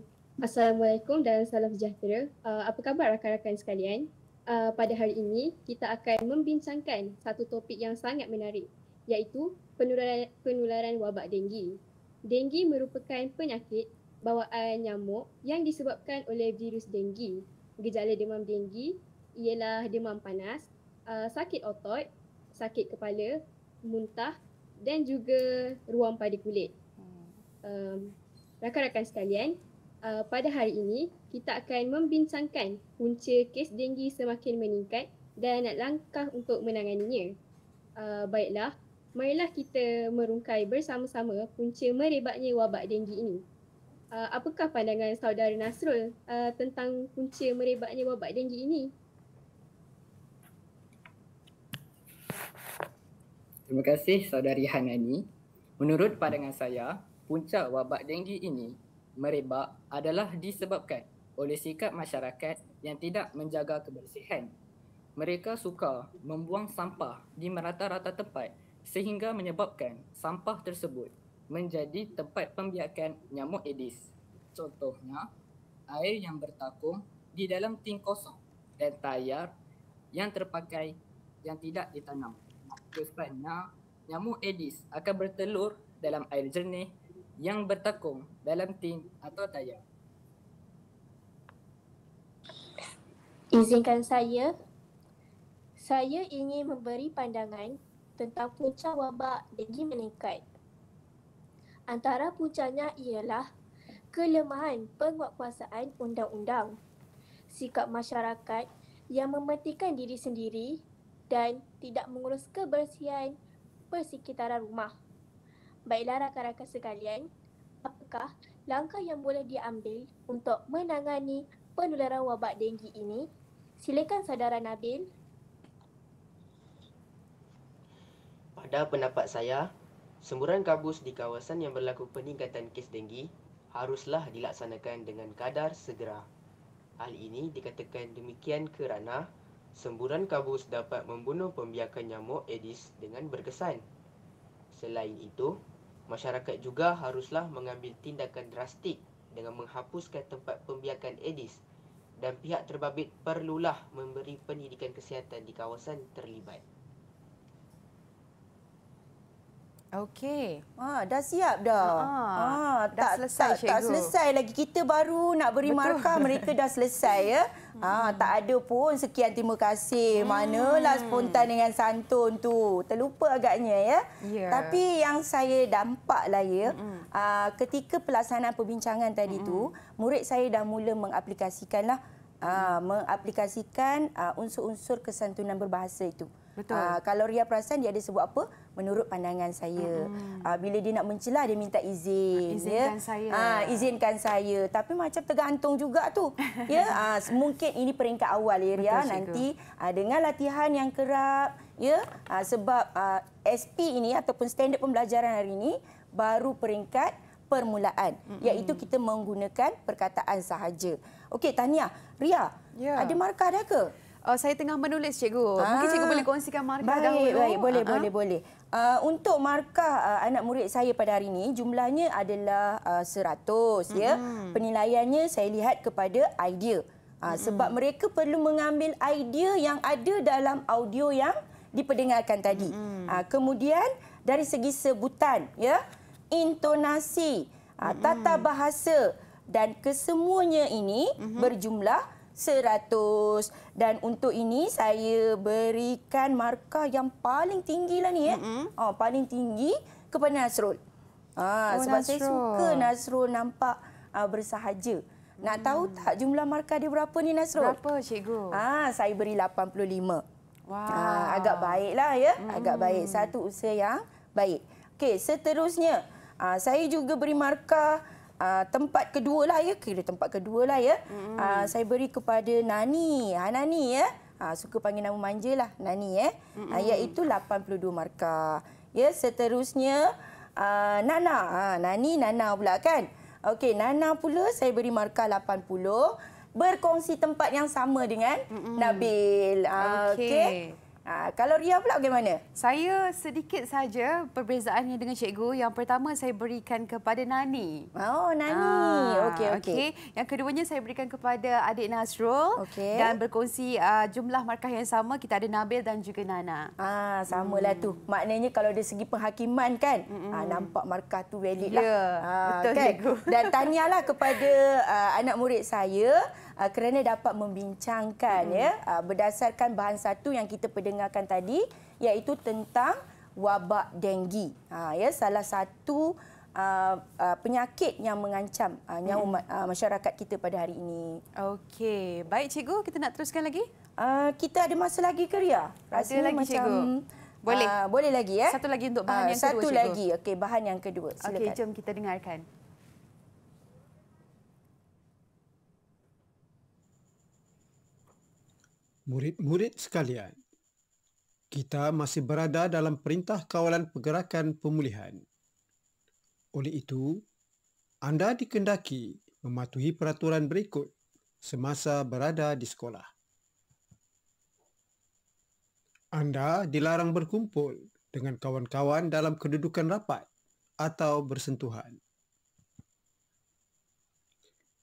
Speaker 1: Assalamualaikum
Speaker 9: dan salam sejahtera. Uh, apa khabar rakan-rakan sekalian? Uh, pada hari ini, kita akan membincangkan satu topik yang sangat menarik iaitu penularan, penularan wabak denggi. Denggi merupakan penyakit bawaan nyamuk yang disebabkan oleh virus denggi. Gejala demam denggi ialah demam panas, uh, sakit otot, sakit kepala, muntah dan juga ruam pada kulit. Um, rakan-rakan sekalian, uh, pada hari ini kita akan membincangkan punca kes denggi semakin meningkat dan langkah untuk menanganinya. Uh, baiklah, marilah kita merungkai bersama-sama punca merebaknya wabak denggi ini uh, apakah pandangan saudara Nasrul uh, tentang punca merebaknya wabak denggi ini?
Speaker 8: Terima kasih saudari Hanani. Menurut pandangan saya, punca wabak denggi ini merebak adalah disebabkan oleh sikap masyarakat yang tidak menjaga kebersihan. Mereka suka membuang sampah di merata-rata tempat sehingga menyebabkan sampah tersebut menjadi tempat pembiakan nyamuk Aedes. Contohnya, air yang bertakung di dalam tin kosong dan tayar yang terpakai yang tidak ditanam. Maksudnya, nyamuk Aedes akan bertelur dalam air jernih yang bertakung dalam tin atau tayar.
Speaker 6: Izinkan saya, saya ingin memberi pandangan tentang puncak wabak dengue meningkat antara puncanya ialah kelemahan penguatkuasaan undang-undang, sikap masyarakat yang mematikan diri sendiri dan tidak mengurus kebersihan persekitaran rumah. Baiklah rakan-rakan sekalian, apakah langkah yang boleh diambil untuk menangani penularan wabak denggi ini? Silakan saudara Nabil.
Speaker 7: Pada pendapat saya, Semburan kabus di kawasan yang berlaku peningkatan kes denggi haruslah dilaksanakan dengan kadar segera. Hal ini dikatakan demikian kerana semburan kabus dapat membunuh pembiakan nyamuk Aedes dengan berkesan. Selain itu, masyarakat juga haruslah mengambil tindakan drastik dengan menghapuskan tempat pembiakan Aedes dan pihak terbabit perlulah memberi pendidikan kesihatan di kawasan terlibat.
Speaker 2: Okey. Ah, dah siap dah. Ah, ah, ah dah tak, selesai tak, tak selesai lagi. Kita baru nak beri Betul. markah mereka dah selesai ya. Ah, hmm. tak ada pun sekian terima kasih. Hmm. Manalah spontan dengan santun tu. Terlupa agaknya ya. Yeah. Tapi yang saya dampak lah ya, -hmm. ah, ketika pelaksanaan perbincangan tadi -hmm. tu, murid saya dah mula mengaplikasikanlah ah, mengaplikasikan ah, unsur-unsur ah, kesantunan berbahasa itu. Betul. Ah, kalau Ria perasan dia ada sebut apa? menurut pandangan saya. Mm. Uh, bila dia nak mencelah, dia minta izin. Ya. Izinkan ya? saya. Uh, izinkan saya. Tapi macam tergantung juga tu. ya, uh, mungkin ini peringkat awal, ya, Ria. Betul, Nanti uh, dengan latihan yang kerap, ya, uh, sebab uh, SP ini ataupun standard pembelajaran hari ini baru peringkat permulaan mm-hmm. iaitu kita menggunakan perkataan sahaja. Okey Tania, Ria, yeah. ada markah dah ke? Uh, saya tengah menulis cikgu. Ah. Mungkin cikgu boleh
Speaker 1: kongsikan markah baik, dahulu. Baik, boleh, uh-huh. boleh,
Speaker 2: boleh. Uh, untuk markah uh, anak murid saya pada hari ini jumlahnya adalah uh, 100 mm. ya. Mm-hmm. Penilaiannya saya lihat kepada idea. Uh, mm. sebab mereka perlu mengambil idea yang ada dalam audio yang diperdengarkan tadi. Mm. Uh, kemudian dari segi sebutan ya, intonasi, uh, tata bahasa dan kesemuanya ini -hmm. berjumlah 100 seratus. Dan untuk ini saya berikan markah yang paling tinggi lah ni. Eh. Mm -hmm. oh, paling tinggi kepada Nasrul. Ha, oh, sebab Nasrul. saya suka Nasrul nampak uh, bersahaja. Nak hmm. tahu mm. tak jumlah markah dia berapa ni Nasrul? Berapa cikgu? Ha, saya beri 85.
Speaker 7: Wow. Ha,
Speaker 2: agak baiklah ya. Hmm. Agak baik. Satu usaha yang baik. Okey, seterusnya. Ha, saya juga beri markah uh, tempat kedua lah ya kira tempat kedua lah ya hmm. uh, saya beri kepada Nani ha, Nani ya ha, suka panggil nama manja lah Nani ya
Speaker 5: hmm. uh, iaitu
Speaker 2: 82 markah ya seterusnya uh, Nana ha, Nani Nana pula kan okey Nana pula saya beri markah 80 berkongsi tempat yang sama dengan hmm. Nabil uh, okey okay. Ha,
Speaker 1: kalau Ria pula bagaimana? Saya sedikit saja perbezaannya dengan cikgu. Yang pertama saya berikan kepada Nani. Oh, Nani. Ah, okey, okey. Okay. Yang keduanya saya berikan kepada adik Nasrul. Okay. Dan berkongsi uh, jumlah markah yang sama. Kita ada Nabil dan juga Nana. Ah, samalah hmm. tu. Maknanya kalau dari segi penghakiman kan, hmm. ah, nampak markah tu
Speaker 2: valid lah. Ya, ah, betul kan? cikgu. Dan tanyalah kepada uh, anak murid saya uh, kerana dapat membincangkan hmm. ya uh, berdasarkan bahan satu yang kita perdengarkan tadi iaitu tentang wabak denggi. uh, ya salah satu Uh, uh, penyakit yang mengancam uh, nyawa uh, masyarakat kita pada hari ini.
Speaker 1: Okey, baik cikgu, kita nak teruskan lagi? Uh, kita ada masa lagi ke Ria? Rasa ada lagi macam, cikgu. Boleh. Uh, boleh lagi ya. Eh? Satu lagi untuk bahan uh, yang satu kedua. Satu lagi.
Speaker 2: Okey, bahan yang kedua. Silakan. Okey, jom
Speaker 1: kita dengarkan.
Speaker 4: murid-murid sekalian. Kita masih berada dalam perintah kawalan pergerakan pemulihan. Oleh itu, anda dikendaki mematuhi peraturan berikut semasa berada di sekolah. Anda dilarang berkumpul dengan kawan-kawan dalam kedudukan rapat atau bersentuhan.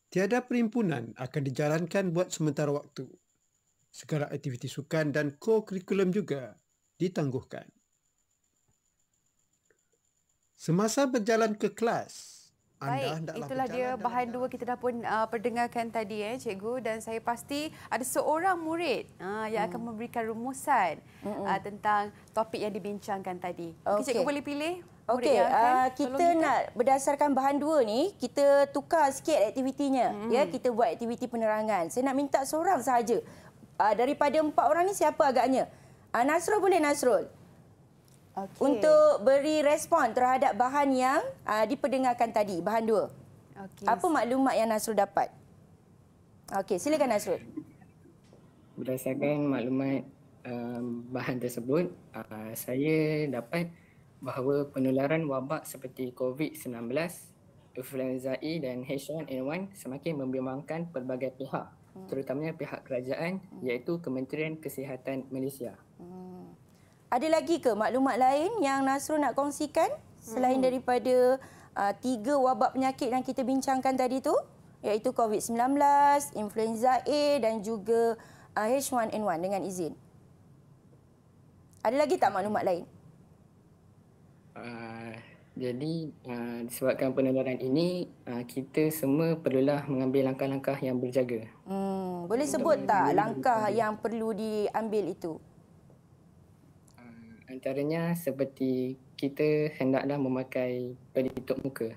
Speaker 4: Tiada perimpunan akan dijalankan buat sementara waktu segala aktiviti sukan dan kurikulum juga ditangguhkan. Semasa berjalan ke kelas, Baik, itulah dia bahan
Speaker 1: dua kita dah pun uh, perdengarkan tadi eh cikgu dan saya pasti ada seorang murid uh, yang hmm. akan memberikan rumusan hmm. uh, tentang topik yang dibincangkan tadi. Okey okay, cikgu boleh pilih murid okay. yang akan uh, kita tolong nak
Speaker 2: berdasarkan bahan dua ni kita tukar sikit aktivitinya hmm. ya kita buat aktiviti penerangan. Saya nak minta seorang sahaja uh, daripada empat orang ni siapa agaknya? Uh, Nasrul boleh Nasrul. Okay. Untuk beri respon terhadap bahan yang uh, diperdengarkan tadi, bahan dua. Okay. Apa maklumat yang Nasrul dapat? Okey, silakan Nasrul.
Speaker 8: Berdasarkan maklumat um, bahan tersebut, uh, saya dapat bahawa penularan wabak seperti COVID-19, influenza E dan H1N1 semakin membimbangkan pelbagai pihak hmm. terutamanya pihak kerajaan hmm. iaitu Kementerian Kesihatan Malaysia.
Speaker 3: Hmm.
Speaker 2: Ada lagi ke maklumat lain yang Nasrul nak kongsikan selain hmm. daripada uh, tiga wabak penyakit yang kita bincangkan tadi tu iaitu COVID-19, influenza A dan juga uh, H1N1 dengan izin. Ada lagi tak maklumat lain?
Speaker 8: Uh, jadi uh, disebabkan penularan ini uh, kita semua perlulah mengambil langkah-langkah yang berjaga. Hmm, boleh Untuk sebut tak langkah kita. yang
Speaker 2: perlu diambil itu?
Speaker 8: Uh, antaranya seperti kita hendaklah memakai pelitup muka.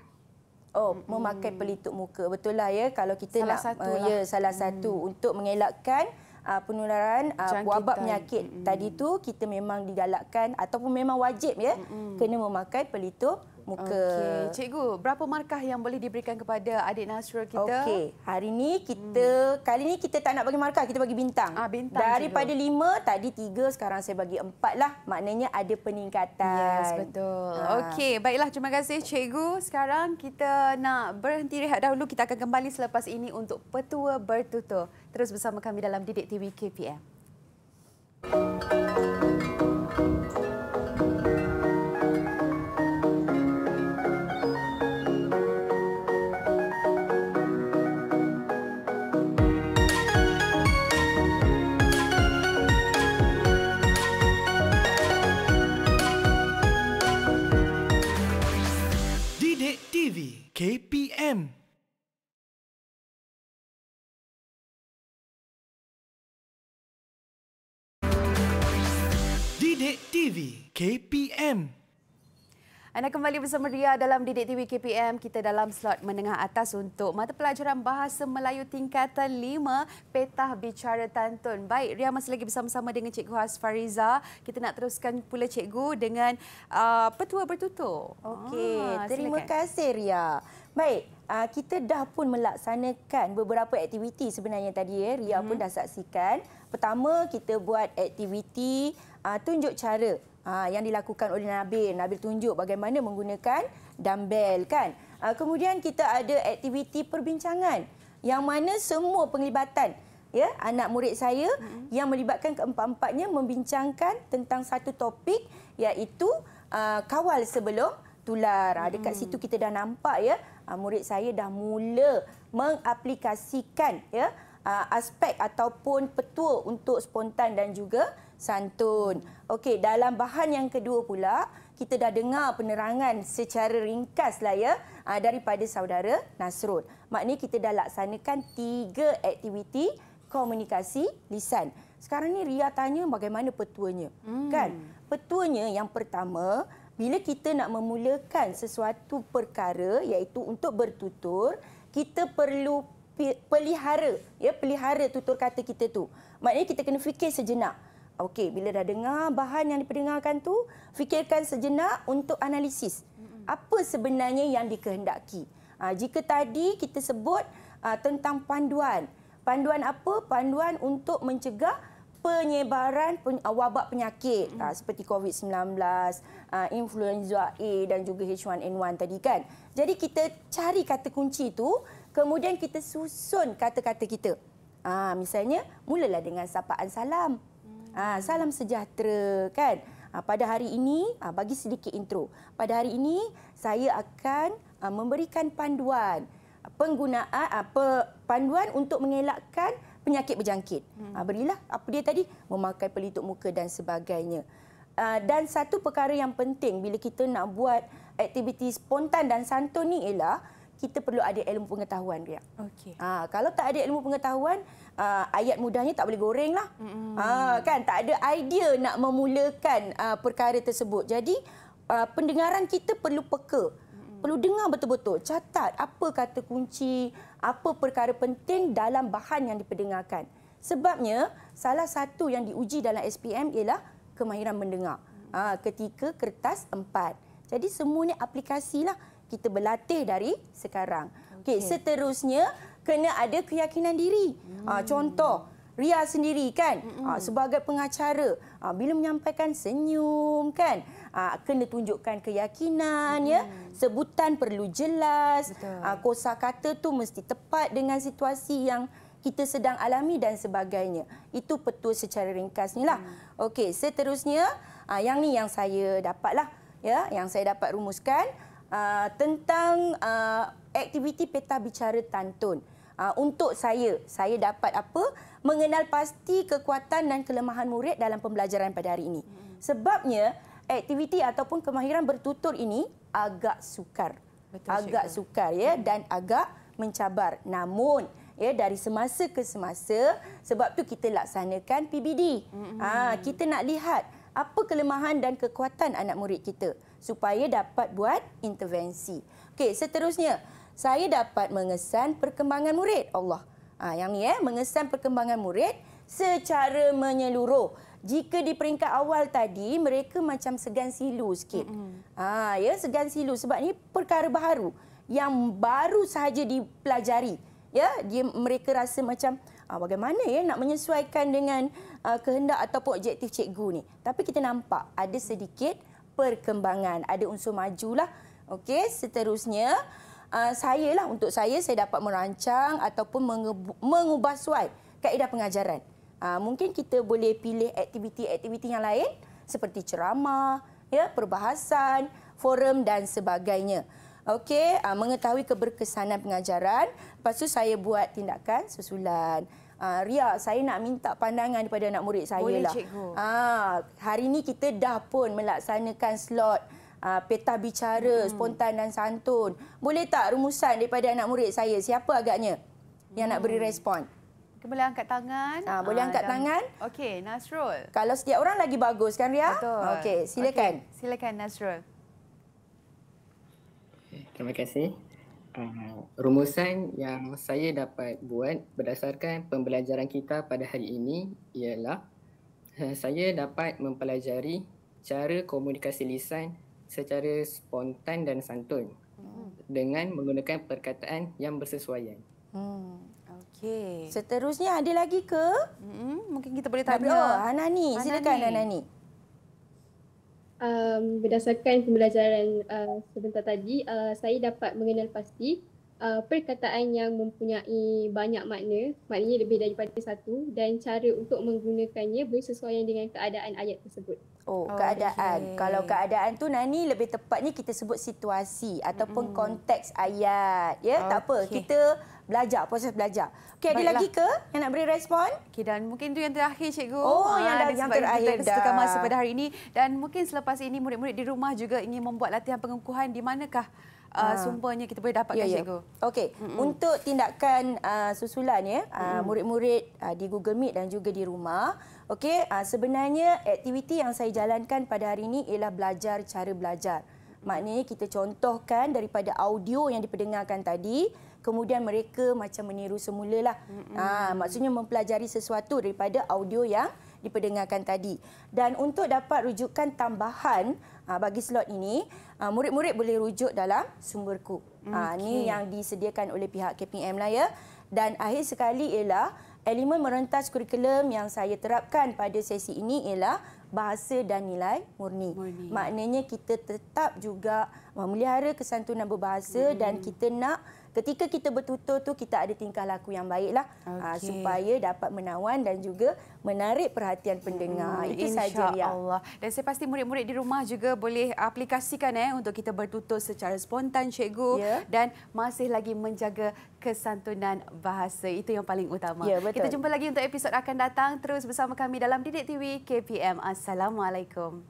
Speaker 2: Oh, hmm. memakai pelitup muka betul lah ya kalau kita salah nak satu uh, lah. ya salah hmm. satu untuk mengelakkan uh, penularan uh, wabak penyakit mm -hmm. tadi tu kita memang digalakkan ataupun memang wajib ya mm -hmm. kena memakai pelitup muka. Okay.
Speaker 1: Cikgu, berapa markah yang boleh diberikan kepada adik Nasrul kita? Okey,
Speaker 2: hari ni kita hmm. kali ni kita tak nak bagi markah, kita bagi bintang. Ah, bintang Daripada cikgu. lima, tadi tiga, sekarang saya bagi empat
Speaker 1: lah. Maknanya ada peningkatan. Yes, betul. Ah. Okey, baiklah. Terima kasih cikgu. Sekarang kita nak berhenti rehat dahulu. Kita akan kembali selepas ini untuk petua bertutur terus bersama kami dalam Didik TV KPM.
Speaker 3: KPM Didik TV KPM.
Speaker 1: Anda kembali bersama Ria dalam Didik TV KPM. Kita dalam slot menengah atas untuk mata pelajaran Bahasa Melayu Tingkatan 5, Petah Bicara Tantun. Baik, Ria masih lagi bersama-sama dengan Cikgu Hasfariza. Kita nak teruskan pula Cikgu dengan uh, Petua Bertutur. Okey, ah, terima silakan.
Speaker 2: kasih Ria. Baik, uh, kita dah pun melaksanakan beberapa aktiviti sebenarnya tadi. Eh. Ria hmm. pun dah saksikan. Pertama, kita buat aktiviti uh, tunjuk cara uh, yang dilakukan oleh Nabil. Nabil tunjuk bagaimana menggunakan dumbbell kan. Uh, kemudian kita ada aktiviti perbincangan yang mana semua penglibatan ya anak murid saya hmm. yang melibatkan keempat-empatnya membincangkan tentang satu topik iaitu uh, kawal sebelum tular. Hmm. Dekat mm-hmm. situ kita dah nampak ya uh, murid saya dah mula mengaplikasikan ya aspek ataupun petua untuk spontan dan juga santun. Okey, dalam bahan yang kedua pula, kita dah dengar penerangan secara ringkas lah ya ah, daripada saudara Nasrul. Maknanya kita dah laksanakan tiga aktiviti komunikasi lisan. Sekarang ni Ria tanya bagaimana petuanya. Hmm. Kan? Petuanya yang pertama, bila kita nak memulakan sesuatu perkara iaitu untuk bertutur, kita perlu pelihara ya pelihara tutur kata kita tu. Maknanya kita kena fikir sejenak. Okey, bila dah dengar bahan yang diperdengarkan tu, fikirkan sejenak untuk analisis. Apa sebenarnya yang dikehendaki? Ha, jika tadi kita sebut ha, tentang panduan. Panduan apa? Panduan untuk mencegah penyebaran pen, ah, wabak penyakit ha, seperti COVID-19, ha, influenza A dan juga H1N1 tadi kan. Jadi kita cari kata kunci itu, kemudian kita susun kata-kata kita. Ha, misalnya, mulalah dengan sapaan salam. Ah, salam sejahtera kan. Ah, pada hari ini ah, bagi sedikit intro. Pada hari ini saya akan ah, memberikan panduan penggunaan apa panduan untuk mengelakkan penyakit berjangkit. Ah, berilah apa dia tadi memakai pelitup muka dan sebagainya. Ah, dan satu perkara yang penting bila kita nak buat aktiviti spontan dan santun ni ialah kita perlu ada ilmu pengetahuan dia. Okey. Ha, kalau tak ada ilmu pengetahuan, ha, ayat mudahnya tak boleh goreng lah. Ha, kan tak ada idea nak memulakan ha, perkara tersebut. Jadi ha, pendengaran kita perlu peka. Perlu dengar betul-betul, catat apa kata kunci, apa perkara penting dalam bahan yang diperdengarkan. Sebabnya salah satu yang diuji dalam SPM ialah kemahiran mendengar. Mm. Ha, ketika kertas empat. Jadi semuanya aplikasilah. aplikasi kita berlatih dari sekarang. Okey, okay, seterusnya kena ada keyakinan diri. Ah, hmm. Uh, contoh Ria sendiri kan hmm. uh, sebagai pengacara ah, bila menyampaikan senyum kan kena tunjukkan keyakinan ya. hmm. ya. Sebutan perlu jelas. kosakata tu mesti tepat dengan situasi yang kita sedang alami dan sebagainya. Itu petua secara ringkasnya lah. Hmm. Okey, seterusnya yang ni yang saya dapat lah, ya yang saya dapat rumuskan Uh, tentang uh, aktiviti peta bicara tantun. Uh, untuk saya, saya dapat apa? Mengenal pasti kekuatan dan kelemahan murid dalam pembelajaran pada hari ini. Hmm. Sebabnya aktiviti ataupun kemahiran bertutur ini agak sukar. Betul, agak cikgu. sukar ya dan agak mencabar. Namun ya dari semasa ke semasa sebab tu kita laksanakan PBD. Mm-hmm. Ha, ah, kita nak lihat apa kelemahan dan kekuatan anak murid kita supaya dapat buat intervensi. Okey, seterusnya, saya dapat mengesan perkembangan murid. Allah. Ah, yang ni, eh, mengesan perkembangan murid secara menyeluruh. Jika di peringkat awal tadi, mereka macam segan silu sikit. Ah, ya, segan silu sebab ni perkara baru yang baru sahaja dipelajari. Ya, dia mereka rasa macam ah, bagaimana ya nak menyesuaikan dengan uh, kehendak ataupun objektif cikgu ni. Tapi kita nampak ada sedikit perkembangan. Ada unsur majulah. Okey, seterusnya uh, saya lah untuk saya saya dapat merancang ataupun mengubah suai kaedah pengajaran. Uh, mungkin kita boleh pilih aktiviti-aktiviti yang lain seperti ceramah, ya, perbahasan, forum dan sebagainya. Okey, uh, mengetahui keberkesanan pengajaran, lepas tu saya buat tindakan susulan. Ah, Ria, saya nak minta pandangan daripada anak murid saya. Boleh, lah. cikgu. Ha, hari ini kita dah pun melaksanakan slot Uh, peta bicara, hmm. spontan dan santun. Boleh tak rumusan daripada anak murid saya? Siapa agaknya yang nak beri hmm. respon?
Speaker 1: Boleh angkat tangan. Uh, boleh uh, angkat dan... tangan. Okey, Nasrul.
Speaker 2: Kalau setiap orang lagi bagus kan, Ria?
Speaker 1: Betul. Okey, silakan. Okay. Silakan, Nasrul.
Speaker 4: Terima
Speaker 8: kasih. Mhm. Rumusan yang saya dapat buat berdasarkan pembelajaran kita pada hari ini ialah eh, saya dapat mempelajari cara komunikasi lisan secara spontan dan santun hmm. dengan menggunakan perkataan yang bersesuaian. Hmm.
Speaker 2: Okey. Seterusnya ada lagi ke?
Speaker 1: Hmm, mungkin kita boleh tanya. Oh, Anani, silakan Anani. Anani
Speaker 9: um, berdasarkan pembelajaran uh, sebentar tadi, uh, saya dapat mengenal pasti uh, perkataan yang mempunyai banyak makna, maknanya lebih daripada satu dan cara untuk menggunakannya bersesuaian dengan keadaan ayat tersebut. Oh, oh keadaan. Okay.
Speaker 2: Kalau keadaan tu Nani lebih tepatnya kita sebut situasi ataupun mm. konteks ayat. Ya, okay. tak apa. Kita belajar, proses belajar. Okey, ada lagi ke yang
Speaker 1: nak beri respon? Okey, dan mungkin itu yang terakhir, Cikgu. Oh, ha, yang, ah, dah, yang terakhir dah. Kita masa pada hari ini. Dan mungkin selepas ini, murid-murid di rumah juga ingin membuat latihan pengukuhan di manakah ha. uh, sumbernya kita boleh dapatkan, ya, ya. Cikgu. Okey,
Speaker 2: mm -mm. untuk tindakan uh, susulan, ya, murid-murid mm. uh, uh, di Google Meet dan juga di rumah, okey, uh, sebenarnya aktiviti yang saya jalankan pada hari ini ialah belajar cara belajar. Maknanya kita contohkan daripada audio yang diperdengarkan tadi, kemudian mereka macam meniru semula lah. Mm -hmm. ha, ah, maksudnya mempelajari sesuatu daripada audio yang diperdengarkan tadi. Dan untuk dapat rujukan tambahan ha, bagi slot ini, ah, murid-murid ha, boleh rujuk dalam sumberku. Okay. Ha, ini yang disediakan oleh pihak KPM lah ya. Dan akhir sekali ialah elemen merentas kurikulum yang saya terapkan pada sesi ini ialah bahasa dan nilai murni. murni. Maknanya kita tetap juga memelihara kesantunan berbahasa hmm. dan kita nak Ketika kita bertutur tu kita ada tingkah laku yang baiklah ah, okay. aa, supaya
Speaker 1: dapat menawan dan
Speaker 2: juga menarik perhatian pendengar. Hmm, Itu saja ya. Allah. Dan
Speaker 1: saya pasti murid-murid di rumah juga boleh aplikasikan eh untuk kita bertutur secara spontan cikgu yeah. dan masih lagi menjaga kesantunan bahasa. Itu yang paling utama. Yeah, ya, kita jumpa lagi untuk episod akan datang terus bersama kami dalam Didik TV KPM. Assalamualaikum.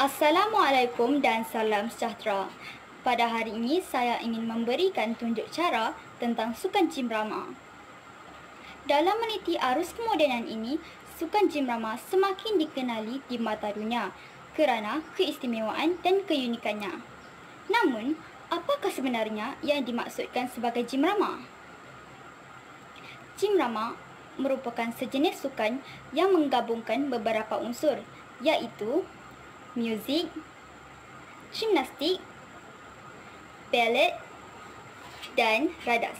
Speaker 3: Assalamualaikum dan salam sejahtera. Pada hari ini saya ingin memberikan tunjuk cara tentang sukan cimrama. Dalam meniti arus kemodenan ini, sukan cimrama semakin dikenali di mata dunia kerana keistimewaan dan keunikannya. Namun, apakah sebenarnya yang dimaksudkan sebagai cimrama? Cimrama merupakan sejenis sukan yang menggabungkan beberapa unsur iaitu music, Gymnastic, ballet dan radas.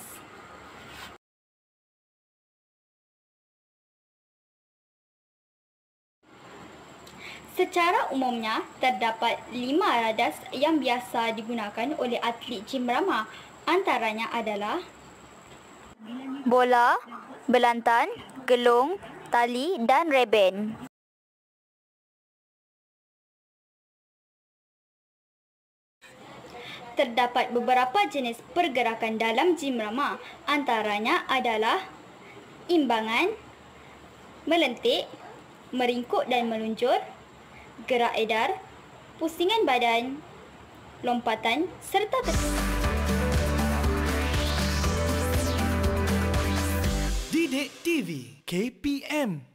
Speaker 3: Secara umumnya, terdapat lima radas yang biasa digunakan oleh atlet gym rama. Antaranya adalah bola, belantan, gelung, tali dan reben. terdapat beberapa jenis pergerakan dalam gym ramah. Antaranya adalah imbangan, melentik, meringkuk dan meluncur, gerak edar, pusingan badan, lompatan serta tersebut. Didik TV KPM